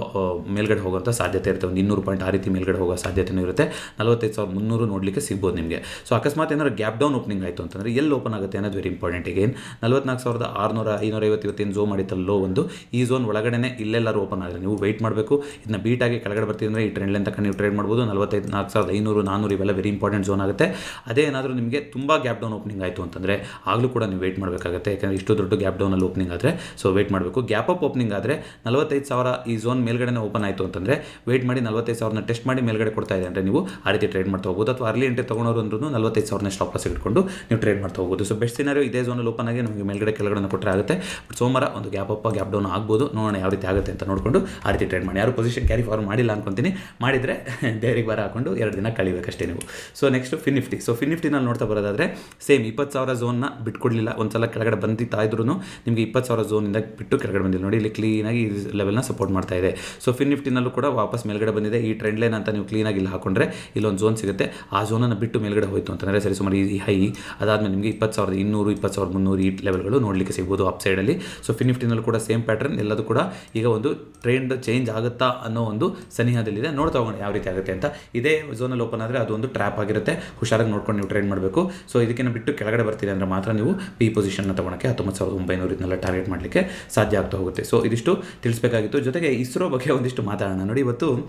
ಮೇಲ್ಗಡೆ ಹೋಗುವಂಥ ಸಾಧ್ಯತೆ ಇರುತ್ತೆ ಒಂದು ಇನ್ನೂರು ಪಾಯಿಂಟ್ ಆ ರೀತಿ ಮೇಲ್ಗಡೆ ಹೋಗೋ ಸಾಧ್ಯತೆಯೂ ಇರುತ್ತೆ ನಲವತ್ತೈದು ಸಾವಿರದ ಮುನ್ನೂರು ನೋಡಲಿಕ್ಕೆ ಸಿಗ್ಬೋದು ನಿಮಗೆ ಸೊ ಅಕಸ್ಮಾತ್ ಏನಾದ್ರು ಗ್ಯಾಪ್ ಡೌನ್ ಓಪನಿಂಗ್ ಆಯಿತು ಅಂತಂದರೆ ಎಲ್ಲಿ ಓಪನ್ ಆಗುತ್ತೆ ಅನ್ನೋದು ವೆರಿ ಇಂಪಾರ್ಟೆಂಟ್ ಏನು ನಲವತ್ನಾಲ್ಕು ಸಾವಿರದ ಆರುನೂರ ಐವತ್ತು ಇವತ್ತೇನು ಝೋ ಲೋ ಒಂದು ಈ ಝೋನ್ ಒಳಗಡೆ ಇಲ್ಲೆಲ್ಲರೂ ಓಪನ್ ಆದರೆ ನೀವು ವೆಯ್ಟ್ ಮಾಡಬೇಕು ಇದನ್ನ ಬೀಟಾಗಿ ಕೆಳಗಡೆ ಬರ್ತಿದ್ರೆ ಈ ಟ್ರೆಂಡ್ ತನಕ ನೀವು ಟ್ರೇಡ್ ಮಾಡ್ಬೋದು ನಲವತ್ತೈದು ನಾಲ್ಕು ಸಾವಿರದ ಐನೂರು ನಾನೂರು ಇವೆಲ್ಲ ವೆರಿ ಇಂಪಾರ್ಟೆಂಟ್ ಝೋನ್ ಆಗುತ್ತೆ ಅದೇ ಏನಾದರೂ ನಿಮಗೆ ತುಂಬ ಗ್ಯಾಪ್ ಡೌನ್ ಓಪನಿಂಗ್ ಆಯಿತು ಅಂತಂದರೆ ಆಗಲೂ ಕೂಡ ನೀವು ವೆಯ್ಟ್ ಮಾಡಬೇಕಾಗುತ್ತೆ ಯಾಕಂದರೆ ಇಷ್ಟು ದೊಡ್ಡ ಗ್ಯಾಪ್ ಡೌನಲ್ಲಿ ಓಪನಿಂಗ್ ಆದರೆ ಸೊ ವೆಯ್ಟ್ ಮಾಡಬೇಕು ಗ್ಯಾಪ್ ಅಪ್ ಓಪನಿಂಗ್ ಆದರೆ ನಲವತ್ತೈದು ಸಾವಿರ ಈ ಝೋನ್ ಮೇಲ್ಗಡೆ ಓಪನ್ ಆಯಿತು ಅಂತಂದರೆ ವೆಯ್ಟ್ ಮಾಡಿ ನಲ್ವತ್ತೈದು ಸಾವಿರನ ಟೆಸ್ಟ್ ಮಾಡಿ ಮೇಲ್ಗಡೆ ಕೊಡ್ತಾ ಇದೆ ಅಂದರೆ ನೀವು ಆ ರೀತಿ ಟ್ರೇಡ್ ಮಾಡ್ತಾ ಹೋಗ್ಬೋದು ಅಥವಾ ಅರ್ಲಿ ಎಂಟ್ರಿ ತೊಗೊಳೋರು ಅಂದ್ರೂ ನಲ್ವತ್ತೈದು ಸಾವಿರನ ಸ್ಟಾಪ್ ಇಟ್ಕೊಂಡು ನೀವು ಟ್ರೇಡ್ ಮಾಡ್ತಾ ಹೋಗ್ಬೋದು ಸೊ ಬೆಸ್ಟ್ ಸಿನಾರಿಯೋ ಇದೇ ಝೋನಲ್ಲಿ ಓಪನ್ ಆಗಿ ನಮಗೆ ಮೇಲ್ಗಡೆ ಕೆಳಗಡೆ ಕೊಟ್ಟರೆ ಆಗುತ್ತೆ ಬಟ್ ಸೋಮವಾರ ಒಂದು ಗ್ಯಾಪ್ ಅಪ್ ಗ್ಯಾಪ್ ಡೌನ್ ಆಗ್ಬೋದು ನೋಡೋಣ ಯಾವ ರೀತಿ ಆಗುತ್ತೆ ಅಂತ ನೋಡಿಕೊಂಡು ಆ ರೀತಿ ಟ್ರೇಡ್ ಮಾಡಿ ಯಾರು ಪೊಸಿಷನ್ ಕ್ಯಾರಿ ಫಾರ್ ಮಾಡಿಲ್ಲ ಅನ್ಕೊಂತೀನಿ ಮಾಡಿದರೆ ದೇವರಿಗೆ [LAUGHS] ಬರ ಹಾಕೊಂಡು ಎರಡು ದಿನ ಕಳಿಬೇಕಷ್ಟೇ ನೀವು so next fin Nifty so fin ನಿಫ್ಟಿನಲ್ಲಿ ನೋಡ್ತಾ ಬರೋದಾದ್ರೆ ಸೇಮ್ ಇಪ್ಪತ್ತು ಸಾವಿರ ಝೋನ್ನ ಬಿಟ್ಕೊಡ್ಲಿಲ್ಲ ಒಂದು ಸಲ ಕೆಳಗಡೆ ಬಂದಿತ್ತಾ ತಾಯಿದ್ರು ನಿಮಗೆ ಇಪ್ಪತ್ತು ಸಾವಿರ ಝೋನಿಂದ ಬಿಟ್ಟು ಕೆಳಗಡೆ ಬಂದಿಲ್ಲ ನೋಡಿ ಇಲ್ಲಿ ಕ್ಲೀನಾಗಿ ಈ ಲೆವೆಲ್ನ ಸಪೋರ್ಟ್ ಮಾಡ್ತಾ ಇದೆ ಸೊ ಫಿನ್ ನಿಫ್ಟಿನಲ್ಲೂ ಕೂಡ ವಾಪಸ್ ಮೇಲ್ಗಡೆ ಬಂದಿದೆ ಈ ಟ್ರೆಂಡ್ ಲೈನ್ ಅಂತ ನೀವು ಕ್ಲೀನಾಗಿ ಇಲ್ಲಿ ಹಾಕೊಂಡ್ರೆ ಇಲ್ಲೊಂದು ಝೋನ್ ಸಿಗುತ್ತೆ ಆ ಝೋನನ್ನು ಬಿಟ್ಟು ಮೇಲ್ಗಡೆ ಹೋಯಿತು ಅಂತಂದರೆ ಸರಿ ಸುಮಾರು ಈ ಹೈ ಅದಾದಮೇಲೆ ನಿಮಗೆ ಇಪ್ಪತ್ತು ಸಾವಿರದ ಇನ್ನೂರು ಇಪ್ಪತ್ತು ಸಾವಿರದ ಮುನ್ನೂರು ಈ ಲೆವೆಲ್ಗಳು ನೋಡಲಿಕ್ಕೆ ಸಿಗ್ಬೋದು ಅಪ್ ಸೈಡಲ್ಲಿ ಸೊ ಫಿನಿಫ್ಟಿನಲ್ಲಿ ಕೂಡ ಸೇಮ್ ಪ್ಯಾಟರ್ನ್ ಎಲ್ಲದೂ ಕೂಡ ಈಗ ಒಂದು ಟ್ರೆಂಡ್ ಚೇಂಜ್ ಆಗುತ್ತಾ ಅನ್ನೋ ಒಂದು ಸನಿಹದಲ್ಲಿದೆ ನೋಡ್ತಾ ಹೋಗೋಣ ಯಾವ ರೀತಿ ಆಗುತ್ತೆ ಅಂತ ಇದೇ ಝೋನಲ್ಲಿ ಓಪನ್ ಆದರೆ ಒಂದು ಟ್ರ್ಯಾಪ್ ಆಗಿರುತ್ತೆ ಹುಷಾರಾಗಿ ನೋಡ್ಕೊಂಡು ನೀವು ಟ್ರೇಡ್ ಮಾಡಬೇಕು ಸೊ ಇದಕ್ಕಿಂತ ಬಿಟ್ಟು ಕೆಳಗಡೆ ಬರ್ತೀವಿ ಅಂದರೆ ಮಾತ್ರ ನೀವು ಪಿ ಪೊಸಿಷನ್ನ ತೊಗೊಳಕ್ಕೆ ಹತ್ತೊಂಬತ್ತು ಸಾವಿರದ ಒಂಬೈನೂರು ಇದನ್ನೆಲ್ಲ ಟಾರ್ಗೆಟ್ ಮಾಡಲಿಕ್ಕೆ ಸಾಧ್ಯ ಆಗ್ತಾ ಹೋಗುತ್ತೆ ಸೊ ಇದಿಷ್ಟು ತಿಳಿಸಬೇಕಾಗಿತ್ತು ಜೊತೆಗೆ ಇಸ್ರೋ ಬಗ್ಗೆ ಒಂದಿಷ್ಟು ಮಾತಾಡೋಣ ನೋಡಿ ಇವತ್ತು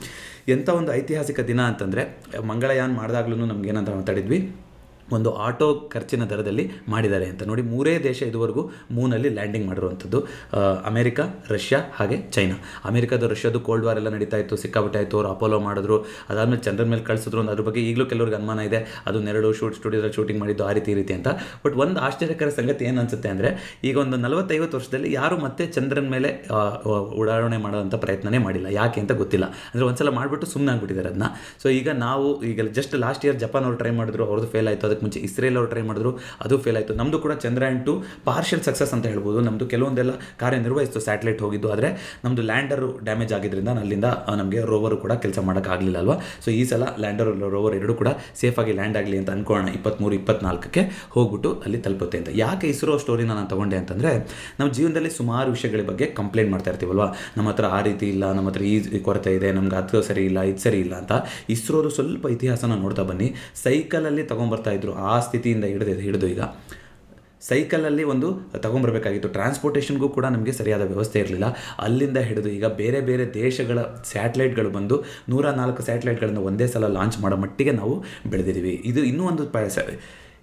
ಎಂಥ ಒಂದು ಐತಿಹಾಸಿಕ ದಿನ ಅಂತಂದರೆ ಮಂಗಳಯಾನ್ ಮಾಡಿದಾಗ್ಲೂ ಏನಂತ ಮಾತಾಡಿದ್ವಿ ಒಂದು ಆಟೋ ಖರ್ಚಿನ ದರದಲ್ಲಿ ಮಾಡಿದ್ದಾರೆ ಅಂತ ನೋಡಿ ಮೂರೇ ದೇಶ ಇದುವರೆಗೂ ಮೂನಲ್ಲಿ ಲ್ಯಾಂಡಿಂಗ್ ಮಾಡಿರುವಂಥದ್ದು ಅಮೆರಿಕ ರಷ್ಯಾ ಹಾಗೆ ಚೈನಾ ಅಮೆರಿಕದ ರಷ್ಯಾದು ಕೋಲ್ಡ್ ವಾರ್ ಎಲ್ಲ ನಡೀತಾ ಇತ್ತು ಸಿಕ್ಕಾಬಿಟ್ಟೆ ಅವರು ಅಪೋಲೋ ಮಾಡಿದ್ರು ಅದಾದಮೇಲೆ ಚಂದ್ರನ ಮೇಲೆ ಕಳಿಸಿದ್ರು ಅದ್ರ ಬಗ್ಗೆ ಈಗಲೂ ಕೆಲವ್ರಿಗೆ ಅನುಮಾನ ಇದೆ ಅದು ನೆರಡು ಶೂಟ್ ಸ್ಟುಡಿಯೋದಲ್ಲಿ ಶೂಟಿಂಗ್ ಮಾಡಿದ್ದು ಆ ರೀತಿ ರೀತಿ ಅಂತ ಬಟ್ ಒಂದು ಆಶ್ಚರ್ಯಕರ ಸಂಗತಿ ಏನು ಅನಿಸುತ್ತೆ ಅಂದರೆ ಈಗ ಒಂದು ನಲವತ್ತೈವತ್ತು ವರ್ಷದಲ್ಲಿ ಯಾರು ಮತ್ತೆ ಚಂದ್ರನ ಮೇಲೆ ಉಡಾವಣೆ ಮಾಡೋವಂಥ ಪ್ರಯತ್ನನೇ ಮಾಡಿಲ್ಲ ಯಾಕೆ ಅಂತ ಗೊತ್ತಿಲ್ಲ ಅಂದರೆ ಸಲ ಮಾಡಿಬಿಟ್ಟು ಸುಮ್ಮನೆ ಆಗ್ಬಿಟ್ಟಿದ್ದಾರೆ ಅದನ್ನ ಸೊ ಈಗ ನಾವು ಈಗ ಜಸ್ಟ್ ಲಾಸ್ಟ್ ಇಯರ್ ಜಪಾನ್ ಅವರು ಟ್ರೈ ಮಾಡಿದ್ರು ಅವ್ರದ್ದು ಫೇಲ್ ಆಯಿತು ಅದಕ್ಕೆ ಮುಂಚೆ ಇಸ್ರೇಲ್ ಅವರು ಟ್ರೈ ಮಾಡಿದ್ರು ಅದು ಫೇಲ್ ಆಯಿತು ನಮ್ಮದು ಕೂಡ ಚಂದ್ರಯಾನ್ ಟು ಪಾರ್ಷಿಯಲ್ ಸಕ್ಸಸ್ ಅಂತ ಹೇಳ್ಬೋದು ನಮ್ಮದು ಕೆಲವೊಂದೆಲ್ಲ ಕಾರ್ಯನಿರ್ವಹಿಸ್ತು ಸ್ಯಾಟಲೈಟ್ ಹೋಗಿದ್ದು ಆದರೆ ನಮ್ಮದು ಲ್ಯಾಂಡರ್ ಡ್ಯಾಮೇಜ್ ಆಗಿದ್ದರಿಂದ ಅಲ್ಲಿಂದ ನಮಗೆ ರೋವರ್ ಕೂಡ ಕೆಲಸ ಮಾಡೋಕ್ಕಾಗಲಿಲ್ಲ ಅಲ್ವಾ ಸೊ ಈ ಸಲ ಲ್ಯಾಂಡರ್ ರೋವರ್ ಎರಡೂ ಕೂಡ ಸೇಫಾಗಿ ಲ್ಯಾಂಡ್ ಆಗಲಿ ಅಂತ ಅಂದ್ಕೊಳ್ಳೋಣ ಇಪ್ಪತ್ತ್ಮೂರು ಇಪ್ಪತ್ನಾಲ್ಕಕ್ಕೆ ಹೋಗ್ಬಿಟ್ಟು ಅಲ್ಲಿ ತಲುಪುತ್ತೆ ಅಂತ ಯಾಕೆ ಇಸ್ರೋ ಸ್ಟೋರಿನ ನಾನು ತಗೊಂಡೆ ಅಂತಂದರೆ ನಮ್ಮ ಜೀವನದಲ್ಲಿ ಸುಮಾರು ವಿಷಯಗಳ ಬಗ್ಗೆ ಕಂಪ್ಲೇಂಟ್ ಮಾಡ್ತಾ ಇರ್ತೀವಲ್ವಾ ನಮ್ಮ ಹತ್ರ ಆ ರೀತಿ ಇಲ್ಲ ನಮ್ಮ ಹತ್ರ ಈ ಕೊರತೆ ಇದೆ ನಮ್ಗೆ ಅದು ಸರಿ ಇಲ್ಲ ಇದು ಸರಿ ಇಲ್ಲ ಅಂತ ಇಸ್ರೋದು ಸ್ವಲ್ಪ ಇತಿಹಾಸನ ನೋಡ್ತಾ ಬನ್ನಿ ಸೈಕಲಲ್ಲಿ ತೊಗೊಂಬರ್ತಾ ಇದ್ರು ಆ ಸ್ಥಿತಿಯಿಂದ ಹಿಡಿದು ಹಿಡಿದು ಈಗ ಸೈಕಲಲ್ಲಿ ಒಂದು ತೊಗೊಂಬರ್ಬೇಕಾಗಿತ್ತು ಟ್ರಾನ್ಸ್ಪೋರ್ಟೇಷನ್ಗೂ ಕೂಡ ನಮಗೆ ಸರಿಯಾದ ವ್ಯವಸ್ಥೆ ಇರಲಿಲ್ಲ ಅಲ್ಲಿಂದ ಹಿಡಿದು ಈಗ ಬೇರೆ ಬೇರೆ ದೇಶಗಳ ಸ್ಯಾಟಲೈಟ್ಗಳು ಬಂದು ನೂರ ನಾಲ್ಕು ಸ್ಯಾಟಲೈಟ್ಗಳನ್ನು ಒಂದೇ ಸಲ ಲಾಂಚ್ ಮಾಡೋ ಮಟ್ಟಿಗೆ ನಾವು ಬೆಳೆದಿದ್ದೀವಿ ಇದು ಇನ್ನೂ ಒಂದು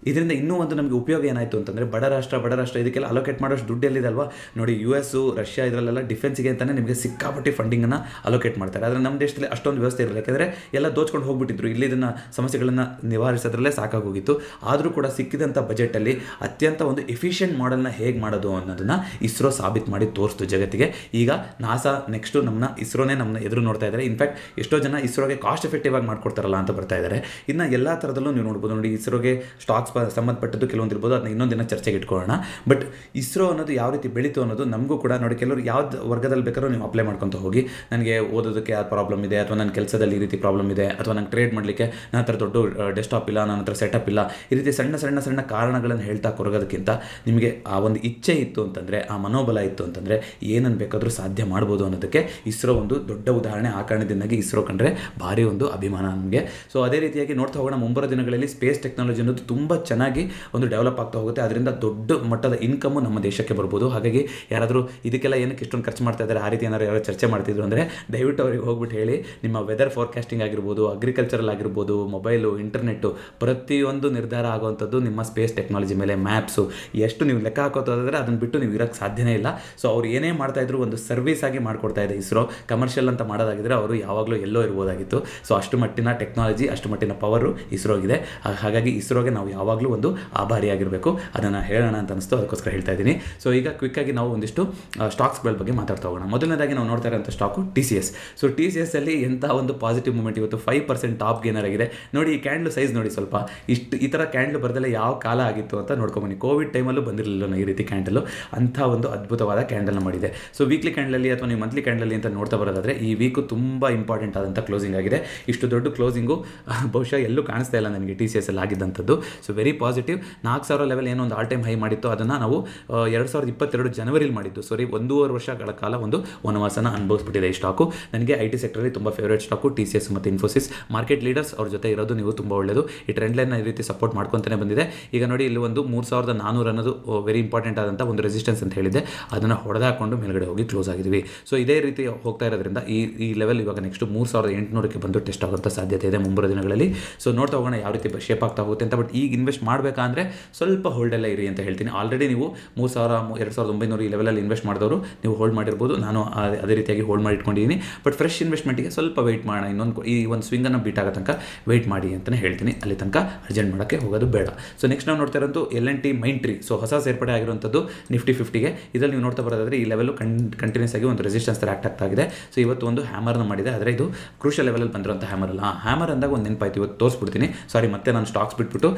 ಇದರಿಂದ ಇನ್ನೂ ಒಂದು ನಮಗೆ ಉಪಯೋಗ ಏನಾಯಿತು ಅಂತಂದರೆ ಬಡ ರಾಷ್ಟ್ರ ಬಡ ರಾಷ್ಟ್ರ ಇದಕ್ಕೆಲ್ಲ ಅಲೋಕೇಟ್ ಮಾಡೋಷ್ಟು ದುಡ್ಡು ಅಲ್ವಾ ನೋಡಿ ಯು ಎಸ್ಸು ರಷ್ಯಾ ಇದರಲ್ಲೆಲ್ಲ ಡಿಫೆನ್ಸ್ಗೆ ಅಂತಲೇ ನಿಮಗೆ ಸಿಕ್ಕಾಪಟ್ಟೆ ಫಂಡಿಂಗನ್ನು ಅಲೋಕೇಟ್ ಮಾಡ್ತಾರೆ ಆದರೆ ನಮ್ಮ ದೇಶದಲ್ಲಿ ಅಷ್ಟೊಂದು ವ್ಯವಸ್ಥೆ ಇರಲಿಲ್ಲ ಯಾಕೆಂದರೆ ಎಲ್ಲ ದೋಚ್ಕೊಂಡು ಹೋಗ್ಬಿಟ್ಟಿದ್ರು ಇಲ್ಲಿ ಇದನ್ನು ಸಮಸ್ಯೆಗಳನ್ನು ನಿವಾರಿಸೋದ್ರಲ್ಲೇ ಸಾಕಾಗೋಗಿತ್ತು ಆದರೂ ಕೂಡ ಸಿಕ್ಕಿದಂಥ ಬಜೆಟಲ್ಲಿ ಅತ್ಯಂತ ಒಂದು ಎಫಿಷಿಯೆಂಟ್ ಮಾಡೆಲ್ನ ಹೇಗೆ ಮಾಡೋದು ಅನ್ನೋದನ್ನು ಇಸ್ರೋ ಸಾಬೀತು ಮಾಡಿ ತೋರಿಸ್ತು ಜಗತ್ತಿಗೆ ಈಗ ನಾಸಾ ನೆಕ್ಸ್ಟು ನಮ್ಮನ್ನ ಇಸ್ರೋನೇ ನಮ್ಮನ್ನ ಎದುರು ನೋಡ್ತಾ ಇದ್ದಾರೆ ಇನ್ಫ್ಯಾಕ್ಟ್ ಎಷ್ಟೋ ಜನ ಇಸ್ರೋಗೆ ಕಾಸ್ಟ್ ಎಫೆಕ್ಟಿವ್ ಆಗಿ ಮಾಡ್ಕೊಡ್ತಾರಲ್ಲ ಅಂತ ಬರ್ತಾ ಇದ್ದಾರೆ ಇನ್ನು ಎಲ್ಲ ಥರದಲ್ಲೂ ನೀವು ನೋಡ್ಬೋದು ನೋಡಿ ಇಸ್ರೋಗೆ ಸ್ಟಾಕ್ಸ್ ಸಂಬಂಧಪಟ್ಟದ್ದು ಕೆಲವೊಂದು ಇರ್ಬೋದು ಅದನ್ನ ದಿನ ಚರ್ಚೆಗೆ ಇಟ್ಕೊಳ್ಳೋಣ ಬಟ್ ಇಸ್ರೋ ಅನ್ನೋದು ಯಾವ ರೀತಿ ಬೆಳೀತು ಅನ್ನೋದು ನಮಗೂ ಕೂಡ ನೋಡಿ ಕೆಲವರು ಯಾವ್ದು ವರ್ಗದಲ್ಲಿ ಬೇಕಾದ್ರೂ ನೀವು ಅಪ್ಲೈ ಮಾಡ್ಕೊತ ಹೋಗಿ ನನಗೆ ಓದೋದಕ್ಕೆ ಯಾವ ಪ್ರಾಬ್ಲಮ್ ಇದೆ ಅಥವಾ ನನ್ನ ಕೆಲಸದಲ್ಲಿ ಈ ರೀತಿ ಪ್ರಾಬ್ಲಮ್ ಇದೆ ಅಥವಾ ನಂಗೆ ಟ್ರೇಡ್ ಮಾಡಲಿಕ್ಕೆ ನನ್ನ ಹತ್ರ ದೊಡ್ಡ ಡೆಸ್ಟಾಪ್ ಇಲ್ಲ ನನ್ನ ಹತ್ರ ಸೆಟಪ್ ಇಲ್ಲ ಈ ರೀತಿ ಸಣ್ಣ ಸಣ್ಣ ಸಣ್ಣ ಕಾರಣಗಳನ್ನು ಹೇಳ್ತಾ ಕೊರಗೋದಕ್ಕಿಂತ ನಿಮಗೆ ಆ ಒಂದು ಇಚ್ಛೆ ಇತ್ತು ಅಂತಂದರೆ ಆ ಮನೋಬಲ ಇತ್ತು ಅಂತಂದರೆ ಏನನ್ನು ಬೇಕಾದರೂ ಸಾಧ್ಯ ಮಾಡ್ಬೋದು ಅನ್ನೋದಕ್ಕೆ ಇಸ್ರೋ ಒಂದು ದೊಡ್ಡ ಉದಾಹರಣೆ ಆ ಕಾರಣದಿಂದಾಗಿ ಇಸ್ರೋ ಕಂಡ್ರೆ ಭಾರಿ ಒಂದು ಅಭಿಮಾನ ನನಗೆ ಸೊ ಅದೇ ರೀತಿಯಾಗಿ ನೋಡ್ತಾ ಹೋಗೋಣ ಮುಂಬರೋ ದಿನಗಳಲ್ಲಿ ಸ್ಪೇಸ್ ಟೆಕ್ನಾಲಜಿ ಅನ್ನೋದು ತುಂಬ ಚೆನ್ನಾಗಿ ಒಂದು ಡೆವಲಪ್ ಆಗ್ತಾ ಹೋಗುತ್ತೆ ಅದರಿಂದ ದೊಡ್ಡ ಮಟ್ಟದ ಇನ್ಕಮು ನಮ್ಮ ದೇಶಕ್ಕೆ ಬರ್ಬೋದು ಹಾಗಾಗಿ ಯಾರಾದರೂ ಇದಕ್ಕೆಲ್ಲ ಏನಕ್ಕೆ ಇಷ್ಟೊಂದು ಖರ್ಚು ಮಾಡ್ತಾ ಇದ್ದಾರೆ ಆ ರೀತಿ ಏನಾದ್ರು ಯಾರು ಚರ್ಚೆ ಮಾಡ್ತಿದ್ರು ಅಂದರೆ ದಯವಿಟ್ಟು ಅವರಿಗೆ ಹೋಗ್ಬಿಟ್ಟು ಹೇಳಿ ನಿಮ್ಮ ವೆದರ್ ಫೋರ್ಕಾಸ್ಟಿಂಗ್ ಆಗಿರ್ಬೋದು ಅಗ್ರಿಕಲ್ಚರಲ್ ಆಗಿರ್ಬೋದು ಮೊಬೈಲು ಇಂಟರ್ನೆಟ್ಟು ಪ್ರತಿಯೊಂದು ನಿರ್ಧಾರ ಆಗುವಂಥದ್ದು ನಿಮ್ಮ ಸ್ಪೇಸ್ ಟೆಕ್ನಾಲಜಿ ಮೇಲೆ ಮ್ಯಾಪ್ಸು ಎಷ್ಟು ನೀವು ಲೆಕ್ಕ ಹಾಕೋತಾದ್ರೆ ಅದನ್ನು ಬಿಟ್ಟು ನೀವು ಇರೋಕ್ಕೆ ಸಾಧ್ಯನೇ ಇಲ್ಲ ಸೊ ಅವ್ರು ಏನೇ ಮಾಡ್ತಾ ಇದ್ರು ಒಂದು ಸರ್ವಿಸ್ ಆಗಿ ಮಾಡ್ಕೊಡ್ತಾ ಇದೆ ಇಸ್ರೋ ಕಮರ್ಷಿಯಲ್ ಅಂತ ಮಾಡೋದಾಗಿದ್ರೆ ಅವರು ಯಾವಾಗಲೂ ಎಲ್ಲೋ ಇರ್ಬೋದಾಗಿತ್ತು ಸೊ ಅಷ್ಟು ಮಟ್ಟಿನ ಟೆಕ್ನಾಲಜಿ ಅಷ್ಟು ಮಟ್ಟಿನ ಪವರು ಇಸ್ರೋಗಿದೆ ಹಾಗಾಗಿ ಇಸ್ರೋಗೆ ನಾವು ಯಾವಾಗ ಯಾವಾಗಲೂ ಒಂದು ಆಗಿರಬೇಕು ಅದನ್ನು ಹೇಳೋಣ ಅಂತ ಅನಿಸ್ತು ಅದಕ್ಕೋಸ್ಕರ ಹೇಳ್ತಾ ಇದ್ದೀನಿ ಸೊ ಈಗ ಕ್ವಿಕ್ಕಾಗಿ ನಾವು ಒಂದಿಷ್ಟು ಸ್ಟಾಕ್ಸ್ಗಳ ಬಗ್ಗೆ ಮಾತಾಡ್ತಾ ಹೋಗೋಣ ಮೊದಲನೇದಾಗಿ ನಾವು ನೋಡ್ತಾ ಇರೋಂಥ stock T C S so T C S ಅಲ್ಲಿ ಎಂಥ ಒಂದು ಪಾಸಿಟಿವ್ ಮೂಮೆಂಟ್ ಇವತ್ತು ಫೈವ್ ಪರ್ಸೆಂಟ್ ಟಾಪ್ ಗೇನರ್ ಆಗಿದೆ ನೋಡಿ ಈ ಕ್ಯಾಂಡ್ಲು ಸೈಜ್ ನೋಡಿ ಸ್ವಲ್ಪ ಇಷ್ಟು ಈ ಥರ ಕ್ಯಾಂಡ್ಲು ಬರದಲ್ಲೇ ಯಾವ ಕಾಲ ಆಗಿತ್ತು ಅಂತ ಬನ್ನಿ ಕೋವಿಡ್ ಟೈಮಲ್ಲೂ ಬಂದಿರಲಿಲ್ಲ ಈ ರೀತಿ ಕ್ಯಾಂಡಲು ಅಂಥ ಒಂದು ಅದ್ಭುತವಾದ ಕ್ಯಾಂಡಲ್ನ ಮಾಡಿದೆ ಸೊ ವೀಕ್ಲಿ ಕ್ಯಾಂಡಲಲ್ಲಿ ಅಥವಾ ನೀವು ಮಂತ್ಲಿ ಕ್ಯಾಂಡಲಲ್ಲಿ ಅಂತ ನೋಡ್ತಾ ಬರೋದಾದರೆ ಈ ವೀಕು ತುಂಬ ಇಂಪಾರ್ಟೆಂಟ್ ಆದಂಥ ಕ್ಲೋಸಿಂಗ್ ಆಗಿದೆ ಇಷ್ಟು ದೊಡ್ಡ ಕ್ಲೋಸಿಂಗು ಬಹುಶಃ ಎಲ್ಲೂ ಕಾಣಿಸ್ತಾ ಇಲ್ಲ ನನಗೆ ಟಿ ಸಿ ಎಸ್ ಅಲ್ಲಿ ಆಗಿದ್ದಂಥದ್ದು ಸೊ ವೆರಿ ಪಾಸಿಟಿವ್ ನಾಲ್ಕು ಸಾವಿರ ಲೆವೆಲ್ ಏನೋ ಒಂದು ಆಲ್ ಟೈಮ್ ಹೈ ಮಾಡಿತ್ತು ಅದನ್ನು ನಾವು ಎರಡು ಸಾವಿರದ ಇಪ್ಪತ್ತೆರಡು ಜನವರಿಲಿ ಮಾಡಿದ್ದು ಸಾರಿ ಒಂದೂವರೆ ವರ್ಷಗಳ ಕಾಲ ಒಂದು ವನವಾಸನ ಅನುಭವಿಸ್ಬಿಟ್ಟಿದೆ ಈ ಸ್ಟಾಕು ನನಗೆ ಐ ಟಿ ಸೆಕ್ಟರಲ್ಲಿ ತುಂಬ favourite stock T C S ಮತ್ತು ಇನ್ಫೋಸಿಸ್ ಮಾರ್ಕೆಟ್ ಲೀಡರ್ಸ್ ಅವ್ರ ಜೊತೆ ಇರೋದು ನೀವು ತುಂಬ ಒಳ್ಳೆಯದು ಈ ಟ್ರೆಂಡ್ ಲೈನ್ ಈ ರೀತಿ ಸಪೋರ್ಟ್ ಮಾಡ್ಕೊತಾನೆ ಬಂದಿದೆ ಈಗ ನೋಡಿ ಇಲ್ಲಿ ಒಂದು ಮೂರು ಸಾವಿರದ ನಾನೂರು ಅನ್ನೋದು ವೆರಿ ಇಂಪಾರ್ಟೆಂಟ್ ಆದಂಥ ಒಂದು ರೆಸಿಸ್ಟೆನ್ಸ್ ಅಂತ ಹೇಳಿದೆ ಅದನ್ನು ಹೊಡೆದಾಕೊಂಡು ಮೇಲ್ಗಡೆ ಹೋಗಿ ಕ್ಲೋಸ್ ಆಗಿದ್ವಿ ಸೊ ಇದೇ ರೀತಿ ಹೋಗ್ತಾ ಇರೋದ್ರಿಂದ ಈ ಈ ಲೆವೆಲ್ ಇವಾಗ ನೆಕ್ಸ್ಟ್ ಮೂರು ಸಾವಿರದ ಎಂಟುನೂರಕ್ಕೆ ಬಂದು ಟೆಸ್ಟ್ ಆಗುವಂಥ ಸಾಧ್ಯತೆ ಇದೆ ಮುಂಬರುವ ದಿನಗಳಲ್ಲಿ ಸೊ ನೋಡ್ತಾ ಹೋಗೋಣ ಯಾವ ರೀತಿ ಶೇಪ್ ಆಗ್ತಾ ಹೋಗುತ್ತೆ ಅಂತ ಬಟ್ ಈಗ ಇನ್ವೆಸ್ಟ್ ಇನ್ವೆಸ್ಟ್ ಮಾಡಬೇಕಂದ್ರೆ ಸ್ವಲ್ಪ ಹೋಲ್ಡೆಲ್ಲ ಇರಿ ಅಂತ ಹೇಳ್ತೀನಿ ಆಲ್ರೆಡಿ ನೀವು ಮೂರು ಸಾವಿರ ಎರಡು ಸಾವಿರದ ಒಂಬೈನೂರು ಈ ಲೆವೆಲಲ್ಲಿ ಇನ್ವೆಸ್ಟ್ ಮಾಡಿದವರು ನೀವು ಹೋಲ್ಡ್ ಮಾಡಿರ್ಬೋದು ನಾನು ಅದೇ ರೀತಿಯಾಗಿ ಹೋಲ್ಡ್ ಮಾಡಿ ಇಟ್ಕೊಂಡಿದ್ದೀನಿ ಬಟ್ ಫ್ರೆಶ್ ಇನ್ವೆಸ್ಟ್ಮೆಂಟಿಗೆ ಸ್ವಲ್ಪ ವೆಯ್ಟ್ ಮಾಡೋಣ ಇನ್ನೊಂದು ಈ ಒಂದು ಸ್ವಿಂಗನ್ನು ಬೀಟ್ ಆಗೋ ತನಕ ವೆಯ್ಟ್ ಮಾಡಿ ಅಂತಲೇ ಹೇಳ್ತೀನಿ ಅಲ್ಲಿ ತನಕ ಅರ್ಜೆಂಟ್ ಮಾಡೋಕ್ಕೆ ಹೋಗೋದು ಬೇಡ ಸೊ ನೆಕ್ಸ್ಟ್ ನಾವು ನೋಡ್ತಾ ಇರೋದು L N T Mindtree so ಹೊಸ ಸೇರ್ಪಡೆ ಆಗಿರುವಂಥದ್ದು ನಿಫ್ಟಿ ಫಿಫ್ಟಿಗೆ ಇದರಲ್ಲಿ ನೀವು ನೋಡ್ತಾ ಬರೋದಾದರೆ ಈ ಲೆವೆಲ್ ಕಂ ಕಂಟಿನ್ಯೂಸ್ ಆಗಿ ಒಂದು ರೆಸಿಸ್ಟೆನ್ಸ್ ಥರ ಆಕ್ಟ್ ಆಗ್ತಾ ಇದೆ ಸೊ ಇವತ್ತು ಒಂದು ಹ್ಯಾಮರ್ನ ಮಾಡಿದೆ ಆದರೆ ಇದು ಕ್ರೂಷಲ್ ಲೆವೆಲಲ್ಲಿ ಬಂದಿರುವಂಥ ಹ್ಯಾಮರ್ ಅಲ್ಲ ಹ್ಯಾಮರ್ ಅಂದಾಗ ಒಂದು ನೆನಪಾಯ್ತು ಇವತ್ತು ತೋರಿಸ್ಬಿಡ್ತೀನಿ ಸಾರಿ ಮತ್ತೆ ನಾನು ಸ್ಟಾಕ್ಸ್ ಬಿಟ್ಬಿಟ್ಟು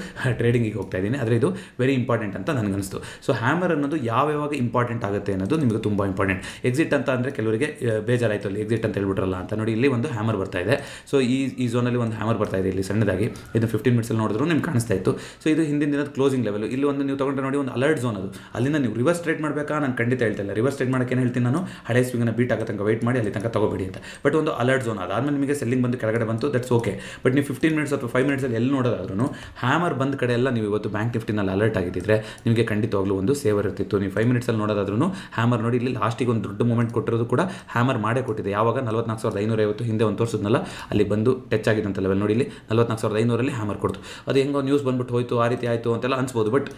ಟ್ರೇಡಿಂಗಿಗೆ ಹೋಗ್ತಾ ಇದ್ದೀನಿ ಆದರೆ ಇದು ವೆರಿ ಇಂಪಾರ್ಟೆಂಟ್ ಅಂತ ನನಗನ್ನಿಸ್ತು ಸೊ ಹ್ಯಾಮರ್ ಅನ್ನೋದು ಯಾವ ಯಾವಾಗ ಇಂಪಾರ್ಟೆಂಟ್ ಆಗುತ್ತೆ ಅನ್ನೋದು ನಿಮಗೆ ತುಂಬ ಇಂಪಾರ್ಟೆಂಟ್ ಎಕ್ಸಿಟ್ ಅಂತ ಅಂದರೆ ಕೆಲವರಿಗೆ ಬೇಜಾರಾಯಿತು ಅಲ್ಲಿ ಎಕ್ಸಿಟ್ ಅಂತ ಹೇಳ್ಬಿಟ್ರಲ್ಲ ಅಂತ ನೋಡಿ ಇಲ್ಲಿ ಒಂದು ಹ್ಯಾಮರ್ ಬರ್ತಾ ಇದೆ ಸೊ ಈ ಈ ಝೋನಲ್ಲಿ ಒಂದು ಹ್ಯಾಮರ್ ಬರ್ತಾ ಇದೆ ಇಲ್ಲಿ ಸಣ್ಣದಾಗಿ ಇದು ಫಿಫ್ಟೀನ್ ಮಿನಿಟ್ಸಲ್ಲಿ ನೋಡಿದ್ರು ನಿಮ್ಗೆ ಕಾಣಿಸ್ತಾ ಇತ್ತು ಸೊ ಇದು ಹಿಂದಿನ ದಿನದ ಕ್ಲೋಸಿಂಗ್ ಲೆವೆಲ್ ಇಲ್ಲಿ ಒಂದು ನೀವು ತಗೊಂಡ್ರೆ ನೋಡಿ ಒಂದು ಅಲರ್ಟ್ ಝೋನ್ ಅದು ಅಲ್ಲಿಂದ ನೀವು ರಿವರ್ಸ್ ಟ್ರೇಡ್ ಮಾಡಬೇಕಾ ನಾನು ಖಂಡಿತ ಹೇಳ್ತಾ ಇಲ್ಲ ರಿವರ್ಸ್ ಟ್ರೇಡ್ ಮಾಡೋಕ್ಕೆ ಹೇಳ್ತೀನಿ ನಾನು ಹಳೆ ಸ್ವಿಂಗ್ನ ಬೀಟ್ ಆಗ ತನಕ ವೆಯ್ಟ್ ಮಾಡಿ ಅಲ್ಲಿ ತನಕ ತಗೋಬೇಡಿ ಅಂತ ಬಟ್ ಒಂದು ಅಲರ್ಟ್ ಝೋನ್ ಅದಾದ್ಮೇಲೆ ನಿಮಗೆ ಸೆಲ್ಲಿಂಗ್ ಬಂದು ಕೆಳಗಡೆ ಬಂತು ದಟ್ಸ್ ಓಕೆ ಬಟ್ ನೀವು ಫಿಫ್ಟೀನ್ ಮಿನಿಟ್ಸ್ ಅಥವಾ ಫೈವ್ ಮಿನಿಟ್ಸಲ್ಲಿ ಎಲ್ಲಿ ನೋಡೋದಾದ್ರೂ ಹ್ಯಾಮರ್ ಬಂದು ಕಡೆ ಎಲ್ಲ ನೀವು ಇವತ್ತು ಬ್ಯಾಂಕ್ ನಿಫ್ಟಿನಲ್ಲಿ ಅಲರ್ಟ್ ಆಗಿದ್ದರೆ ನಿಮಗೆ ಖಂಡಿತವಾಗ್ಲೂ ಒಂದು ಸೇವರ್ ಇರ್ತಿತ್ತು ನೀವು ಫೈವ್ ಮಿನಿಟ್ಸಲ್ಲಿ ನೋಡೋದಾದ್ರೂ ಹ್ಯಾಮರ್ ನೋಡಿ ಇಲ್ಲಿ ಲಾಸ್ಟಿಗೆ ಒಂದು ದೊಡ್ಡ ಮೂಮೆಂಟ್ ಕೊಟ್ಟಿರೋದು ಕೂಡ ಹ್ಯಾಮರ್ ಮಾಡೇ ಕೊಟ್ಟಿದೆ ಯಾವಾಗ ನಲ್ವತ್ನಾಲ್ಕು ಸಾವಿರದ ಐವತ್ತು ಹಿಂದೆ ಒಂದು ತೋರಿಸಿದ್ನಲ್ಲ ಅಲ್ಲಿ ಬಂದು ಟಚ್ ಆಗಿದೆ ಅಂತ ನೋಡಿ ಇಲ್ಲಿ ನಲ್ವತ್ನಾಲ್ಕು ಸಾವಿರದ ಐನೂರಲ್ಲಿ ಹ್ಯಾಮರ್ ಕೊಡ್ತು ಅದು ಹೆಂಗೋ ನ್ಯೂಸ್ ಬಂದ್ಬಿಟ್ಟು ಹೋಯಿತು ಆ ರೀತಿ ಆಯಿತು ಅಂತೆಲ್ಲ ಅನ್ಸ್ಬೋದು ಬಟ್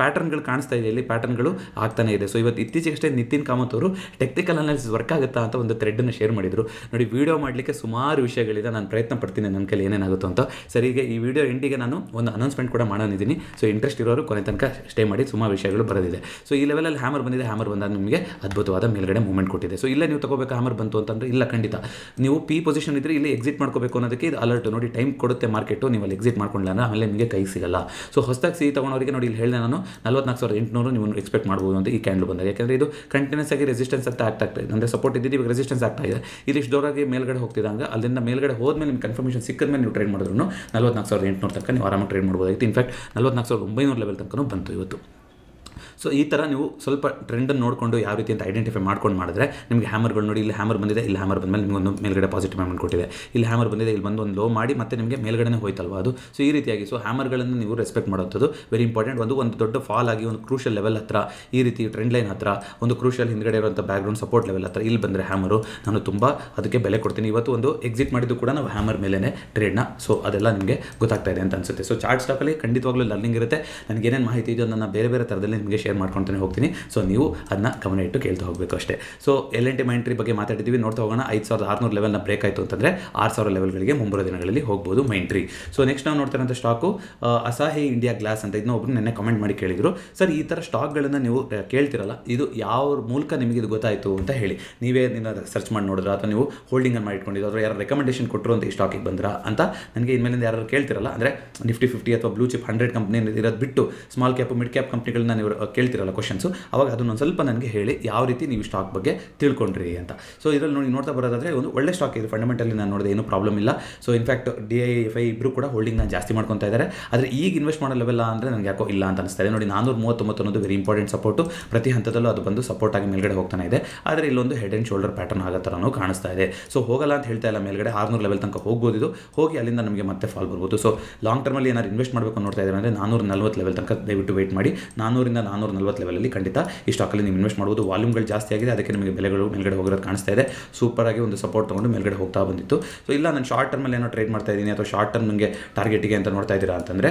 ಪ್ಯಾಟರ್ನ್ಗಳು ಕಾಣಿಸ್ತಾ ಇದೆ ಇಲ್ಲಿ ಪ್ಯಾಟರ್ನ್ಗಳು ಆಗ್ತಾನೆ ಇದೆ ಸೊ ಇವತ್ತು ಇತ್ತೀಚೆಗಷ್ಟೇ ನಿತಿನ್ ಕಾಮತ್ ಅವರು ಟೆಕ್ನಿಕಲ್ ಅನಾಲಿಸಿಸ್ ವರ್ಕ್ ಆಗುತ್ತಾ ಅಂತ ಒಂದು ಥ್ರೆಡ್ನ ಶೇರ್ ಮಾಡಿದರು ನೋಡಿ ವೀಡಿಯೋ ಮಾಡಲಿಕ್ಕೆ ಸುಮಾರು ವಿಷಯಗಳಿದೆ ನಾನು ಪ್ರಯತ್ನ ಪಡ್ತೀನಿ ನನ್ನ ಕೈಲಿ ಏನೇನಾಗುತ್ತೋ ಅಂತ ಸರಿ ಈಗ ಈ ವಿಡಿಯೋ ಎಂಡಿಗೆ ನಾನು ಒಂದು ಅನೌನ್ಸ್ಮೆಂಟ್ ಕೂಡ ಮಾಡೋನಿದ್ದೀನಿ ಸೊ ಇಂಟ್ರೆಸ್ಟ್ ಇರೋರು ಕೊನೆ ತನಕ ಸ್ಟೇ ಮಾಡಿ ಸುಮಾರು ವಿಷಯಗಳು ಬರೆದಿದೆ ಸೊ ಈ ಲೆವೆಲಲ್ಲಿ ಹ್ಯಾಮರ್ ಬಂದಿದೆ ಹ್ಯಾಮರ್ ಬಂದಾಗ ನಿಮಗೆ ಅದ್ಭುತವಾದ ಮೇಲ್ಗಡೆ ಮೂವ್ಮೆಂಟ್ ಕೊಟ್ಟಿದೆ ಸೊ ಇಲ್ಲೇ ನೀವು ತಗೋಬೇಕು ಹ್ಯಾಮರ್ ಬಂತು ಅಂತಂದರೆ ಇಲ್ಲ ಖಂಡಿತ ನೀವು ಪಿ ಪೊಸಿಷನ್ ಇದ್ದರೆ ಇಲ್ಲಿ ಎಕ್ಸಿಟ್ ಮಾಡ್ಕೋಬೇಕು ಅನ್ನೋದಕ್ಕೆ ಇದು ಅಲರ್ಟ್ ನೋಡಿ ಟೈಮ್ ಕೊಡುತ್ತೆ ಮಾರ್ಕೆಟು ನೀವು ಅಲ್ಲಿ ಎಕ್ಸಿಟ್ ಮಾಡ್ಕೊಂಡ್ಲ ಆಮೇಲೆ ನಿಮಗೆ ಕೈ ಸಿಗಲ್ಲ ಸೊ ಹೊಸದಾಗಿ ಸಿಹಿ ತೊಗೊಂಡವರಿಗೆ ನೋಡಿ ಇಲ್ಲಿ ಹೇಳಿದೆ ನಾನು ನಾನು ನಲ್ವತ್ನಾಲ್ಕು ಸಾವಿರದ ಎಂಟುನೂರು ನೀವು ಎಕ್ಸ್ಪೆಕ್ಟ್ ಮಾಡ್ಬೋದು ಅಂತ ಈ ಕ್ಯಾಂಡಲ್ ಬಂದಾಗ ಯಾಕಂದರೆ ಇದು ಕಂಟಿನ್ಯೂಸ್ ಆಗಿ ರೆಸಿಸ್ಟೆನ್ಸ್ ಅಂತ ಆಕ್ಟ್ ಆಗ್ತಾ ಇದೆ ಅಂದರೆ ಸಪೋರ್ಟ್ ಇದ್ದಿದ್ದು ಇವಾಗ ರೆಸಿಸ್ಟೆನ್ಸ್ ಆಗ್ತಾ ಇದೆ ಇದಿಷ್ಟು ದೂರಾಗಿ ಮೇಲ್ಗಡೆ ಹೋಗ್ತಿದ್ದಂಗೆ ಅಲ್ಲಿಂದ ಮೇಲ್ಗಡೆ ಮೇಲೆ ನಿಮ್ಗೆ ಕನ್ಫರ್ಮೇಷನ್ ಸಿಕ್ಕದ ಮೇಲೆ ನೀವು ಟ್ರೇಡ್ ಮಾಡಿದ್ರು ನಲ್ವತ್ನಾಲ್ಕು ಸಾವಿರದ ಎಂಟುನೂರು ತನಕ ನೀವು ಆರಾಮಾಗಿ ಟ್ರೇಡ್ ಮಾಡ್ಬೋದಾಗಿತ್ತು ಇನ್ಫ್ಯಾಕ್ಟ್ ನಲ್ವತ್ನಾಲ್ಕು ಸಾವಿರದ ಒಂಬೈನೂರು ಲೆವೆಲ್ ತನಕ ಬಂತು ಇವತ್ತು ಸೊ ಈ ಥರ ನೀವು ಸ್ವಲ್ಪ ಟ್ರೆಂಡನ್ನು ನೋಡಿಕೊಂಡು ಯಾವ ರೀತಿ ಅಂತ ಐಡೆಂಟಿಫೈ ಮಾಡ್ಕೊಂಡು ಮಾಡಿದ್ರೆ ನಿಮಗೆ ಹ್ಯಾಮರ್ಗಳು ನೋಡಿ ಇಲ್ಲಿ ಹ್ಯಾಮರ್ ಬಂದಿದೆ ಇಲ್ಲಿ ಹ್ಯಾಮರ್ ಮೇಲೆ ನಿಮಗೆ ಒಂದು ಮೇಲ್ಗಡೆ ಪಾಸಿಟಿವ್ ಹ್ಯಾಮರ್ ಕೊಟ್ಟಿದೆ ಇಲ್ಲಿ ಹ್ಯಾಮರ್ ಬಂದಿದೆ ಇಲ್ಲಿ ಬಂದು ಒಂದು ಲೋ ಮಾಡಿ ಮತ್ತೆ ನಿಮಗೆ ಮೇಲ್ಗಡೆನೇ ಹೋಯ್ತಲ್ವ ಅದು ಸೊ ಈ ರೀತಿಯಾಗಿ ಸೊ ಹ್ಯಾಮರ್ಗಳನ್ನು ನೀವು ರೆಸ್ಪೆಕ್ಟ್ ಮಾಡೋದು ವೆರಿ ಇಂಪಾರ್ಟೆಂಟ್ ಒಂದು ಒಂದು ದೊಡ್ಡ ಫಾಲ್ ಆಗಿ ಒಂದು ಕ್ರೂಷಿಯಲ್ ಲೆವೆಲ್ ಹತ್ರ ಈ ರೀತಿ ಟ್ರೆಂಡ್ ಲೈನ್ ಹತ್ರ ಒಂದು ಕ್ರೂಷಿಯಲ್ ಹಿಂದ್ಗಡೆ ಇರುವಂಥ ಬ್ಯಾಕ್ಗ್ರೌಂಡ್ ಸಪೋರ್ಟ್ ಲೆವೆಲ್ ಹತ್ರ ಇಲ್ಲಿ ಬಂದರೆ ಹ್ಯಾಮರು ನಾನು ತುಂಬ ಅದಕ್ಕೆ ಬೆಲೆ ಕೊಡ್ತೀನಿ ಇವತ್ತು ಒಂದು ಎಕ್ಸಿಟ್ ಮಾಡಿದ್ದು ಕೂಡ ನಾವು ಹ್ಯಾಮರ್ ಮೇಲೇ ಟ್ರೇಡ್ನ ಸೊ ಅದೆಲ್ಲ ನಿಮಗೆ ಗೊತ್ತಾಗ್ತಾ ಇದೆ ಅಂತ ಅನಿಸುತ್ತೆ ಸೊ ಚಾರ್ಟ್ ಸ್ಟಾಕಲ್ಲಿ ಖಂಡಿತವಾಗ್ಲೂ ಲರ್ನಿಂಗ್ ಇರುತ್ತೆ ನನಗೇನೇನು ಮಾಹಿತಿ ಇದೆಯೋ ನನ್ನ ಬೇರೆ ಬೇರೆ ಥರದಲ್ಲಿ ನಿಮಗೆ ಶೇರ್ ಶೇರ್ ಹೋಗ್ತೀನಿ ಸೊ ನೀವು ಅದನ್ನ ಗಮನ ಇಟ್ಟು ಕೇಳ್ತಾ ಹೋಗಬೇಕು ಅಷ್ಟೇ so L N T Mindtree ಬಗ್ಗೆ ಮಾತಾಡಿದ್ದೀವಿ ನೋಡ್ತಾ ಹೋಗೋಣ ಐದು ಸಾವಿರದ ಆರುನೂರು ಲೆವೆಲ್ನ ಬ್ರೇಕ್ ಆಯಿತು ಅಂತಂದರೆ ಆರು ಸಾವಿರ ಲೆವೆಲ್ಗಳಿಗೆ ಮುಂಬರುವ ದಿನಗಳಲ್ಲಿ ಹೋಗ್ಬೋದು ಮೈಂಟ್ರಿ ಸೊ ನೆಕ್ಸ್ಟ್ ನಾವು ನೋಡ್ತಾರಂಥ ಸ್ಟಾಕು ಅಸಾಹಿ ಇಂಡಿಯಾ ಗ್ಲಾಸ್ ಅಂತ ಇದನ್ನ ಒಬ್ಬರು ನೆನ್ನೆ ಕಮೆಂಟ್ ಮಾಡಿ ಕೇಳಿದರು ಸರ್ ಈ ಥರ ಸ್ಟಾಕ್ಗಳನ್ನು ನೀವು ಕೇಳ್ತಿರಲ್ಲ ಇದು ಯಾವ ಮೂಲಕ ನಿಮಗೆ ಇದು ಗೊತ್ತಾಯಿತು ಅಂತ ಹೇಳಿ ನೀವೇ ನಿನ್ನ ಸರ್ಚ್ ಮಾಡಿ ನೋಡಿದ್ರ ಅಥವಾ ನೀವು ಹೋಲ್ಡಿಂಗನ್ನು ಮಾಡಿ ಇಟ್ಕೊಂಡಿದ್ದು ಅಥವಾ ಯಾರು ರೆಕಮೆಂಡೇಶನ್ ಕೊಟ್ಟರು ಅಂತ ಈ ಸ್ಟಾಕಿಗೆ ಬಂದ್ರ ಅಂತ ನನಗೆ ಇನ್ಮೇಲಿಂದ ಯಾರು ಕೇಳ್ತಿರಲ್ಲ ಅಂದರೆ ನಿಫ್ಟಿ ಫಿಫ್ಟಿ ಅಥವಾ ಬ್ಲೂ ಚಿಪ್ ಹಂಡ್ರೆಡ್ ಕಂಪ್ನಿ ಇರೋದು ಬಿಟ್ಟು ಸ್ಮಾಲ್ ಕ್ಯಾಪ್ ಮಿಡ್ ಕ್ಯಾಪ್ ಕಂಪ್ನಿಗಳನ್ನ ನೀವು ಕೇಳ್ತಿರಲ್ಲ ಕ್ವಶನ್ಸು ಅವಾಗ ಅದನ್ನೊಂದು ಸ್ವಲ್ಪ ನನಗೆ ಹೇಳಿ ಯಾವ ರೀತಿ ನೀವು ಸ್ಟಾಕ್ ಬಗ್ಗೆ ತಿಳ್ಕೊಂಡ್ರಿ ಅಂತ ಸೊ ಇದರಲ್ಲಿ ನೋಡಿ ನೋಡ್ತಾ ಬರೋದಾದರೆ ಒಂದು ಒಳ್ಳೆ ಸ್ಟಾಕ್ ಇದು ಫಂಡಮೆಂಟಲಿ ನಾನು ನೋಡಿದೆ ಏನು ಪ್ರಾಬ್ಲಮ್ ಇಲ್ಲ so in fact D I F I ಇಬ್ಬರು ಕೂಡ ಹೋಲ್ಡಿಂಗ್ ಜಾಸ್ತಿ ಮಾಡ್ಕೊತಾ ಇದ್ದಾರೆ ಆದರೆ ಈಗ ಇನ್ವೆಸ್ಟ್ ಮಾಡೋ ಲೆವೆಲ್ಲ ಅಂದರೆ ನನಗೆ ಯಾಕೋ ಇಲ್ಲ ಅಂತ ಅನಿಸ್ತಾ ಇದೆ ನೋಡಿ ನಾನ್ನೂರ ಮೂವತ್ತೊಂಬತ್ತು ಅನ್ನೋದು ವೆರಿ ಇಂಪಾರ್ಟೆಂಟ್ ಸಪೋರ್ಟು ಪ್ರತಿ ಹಂತದಲ್ಲೂ ಅದು ಬಂದು ಸಪೋರ್ಟ್ ಆಗಿ ಮೇಲ್ಗಡೆ ಹೋಗ್ತಾನೆ ಇದೆ ಆದರೆ ಇಲ್ಲೊಂದು ಹೆಡ್ ಆ್ಯಂಡ್ ಶೋಲ್ಡರ್ ಪ್ಯಾಟರ್ನ್ ಆಗೋ ಥರನೂ ಕಾಣಿಸ್ತಾ ಇದೆ ಸೊ ಹೋಗಲ್ಲ ಅಂತ ಹೇಳ್ತಾ ಇಲ್ಲ ಮೇಲ್ಗಡೆ ಆರ್ನೂರು ಲೆವೆಲ್ ತನಕ ಹೋಗ್ಬೋದು ಇದು ಹೋಗಿ ಅಲ್ಲಿಂದ ನಮಗೆ ಮತ್ತೆ ಫಾಲ್ ಬರ್ಬೋದು ಸೊ ಲಾಂಗ್ ಟರ್ಮಲ್ಲಿ ಏನಾದ್ರು ಇನ್ವೆಸ್ಟ್ ಮಾಡಬೇಕು ನೋಡ್ತಾ ಇದ್ದಾರೆ ಅಂದರೆ ನಾನ್ನೂರ ನಲ್ವತ್ತು ಲೆವೆಲ್ ತನಕ ದಯವಿಟ್ಟು ವೆಯ್ಟ್ ಮಾಡಿ ನಾನ್ನೂರಿಂದ ನಾನ್ನೂರ ನಾನ್ನೂರ ನಲ್ವತ್ತು ಲೆವೆಲಲ್ಲಿ ಖಂಡಿತ ಈ ಸ್ಟಾಕಲ್ಲಿ ನೀವು ಇನ್ವೆಸ್ಟ್ ಮಾಡ್ಬೋದು ವಾಲ್ಯೂಮ್ಗಳು ಜಾಸ್ತಿ ಆಗಿದೆ ಅದಕ್ಕೆ ನಿಮಗೆ ಬೆಲೆಗಳು ಮೇಲ್ಗಡೆ ಹೋಗಿರೋದು ಕಾಣಿಸ್ತಾ ಇದೆ ಸೂಪರ್ ಆಗಿ ಒಂದು ಸಪೋರ್ಟ್ ತೊಗೊಂಡು ಮೇಲ್ಗಡೆ ಹೋಗ್ತಾ ಬಂದಿತ್ತು ಸೊ ಇಲ್ಲ ನಾನು ಶಾರ್ಟ್ ಟರ್ಮಲ್ಲಿ ಏನೋ ಟ್ರೇಡ್ ಮಾಡ್ತಾ ಇದ್ದೀನಿ ಅಥವಾ ಶಾರ್ಟ್ ಟರ್ಮ್ ನಿಮಗೆ ಟಾರ್ಗೆಟಿಗೆ ಅಂತ ನೋಡ್ತಾ ಇದ್ದೀರಾ ಅಂತಂದರೆ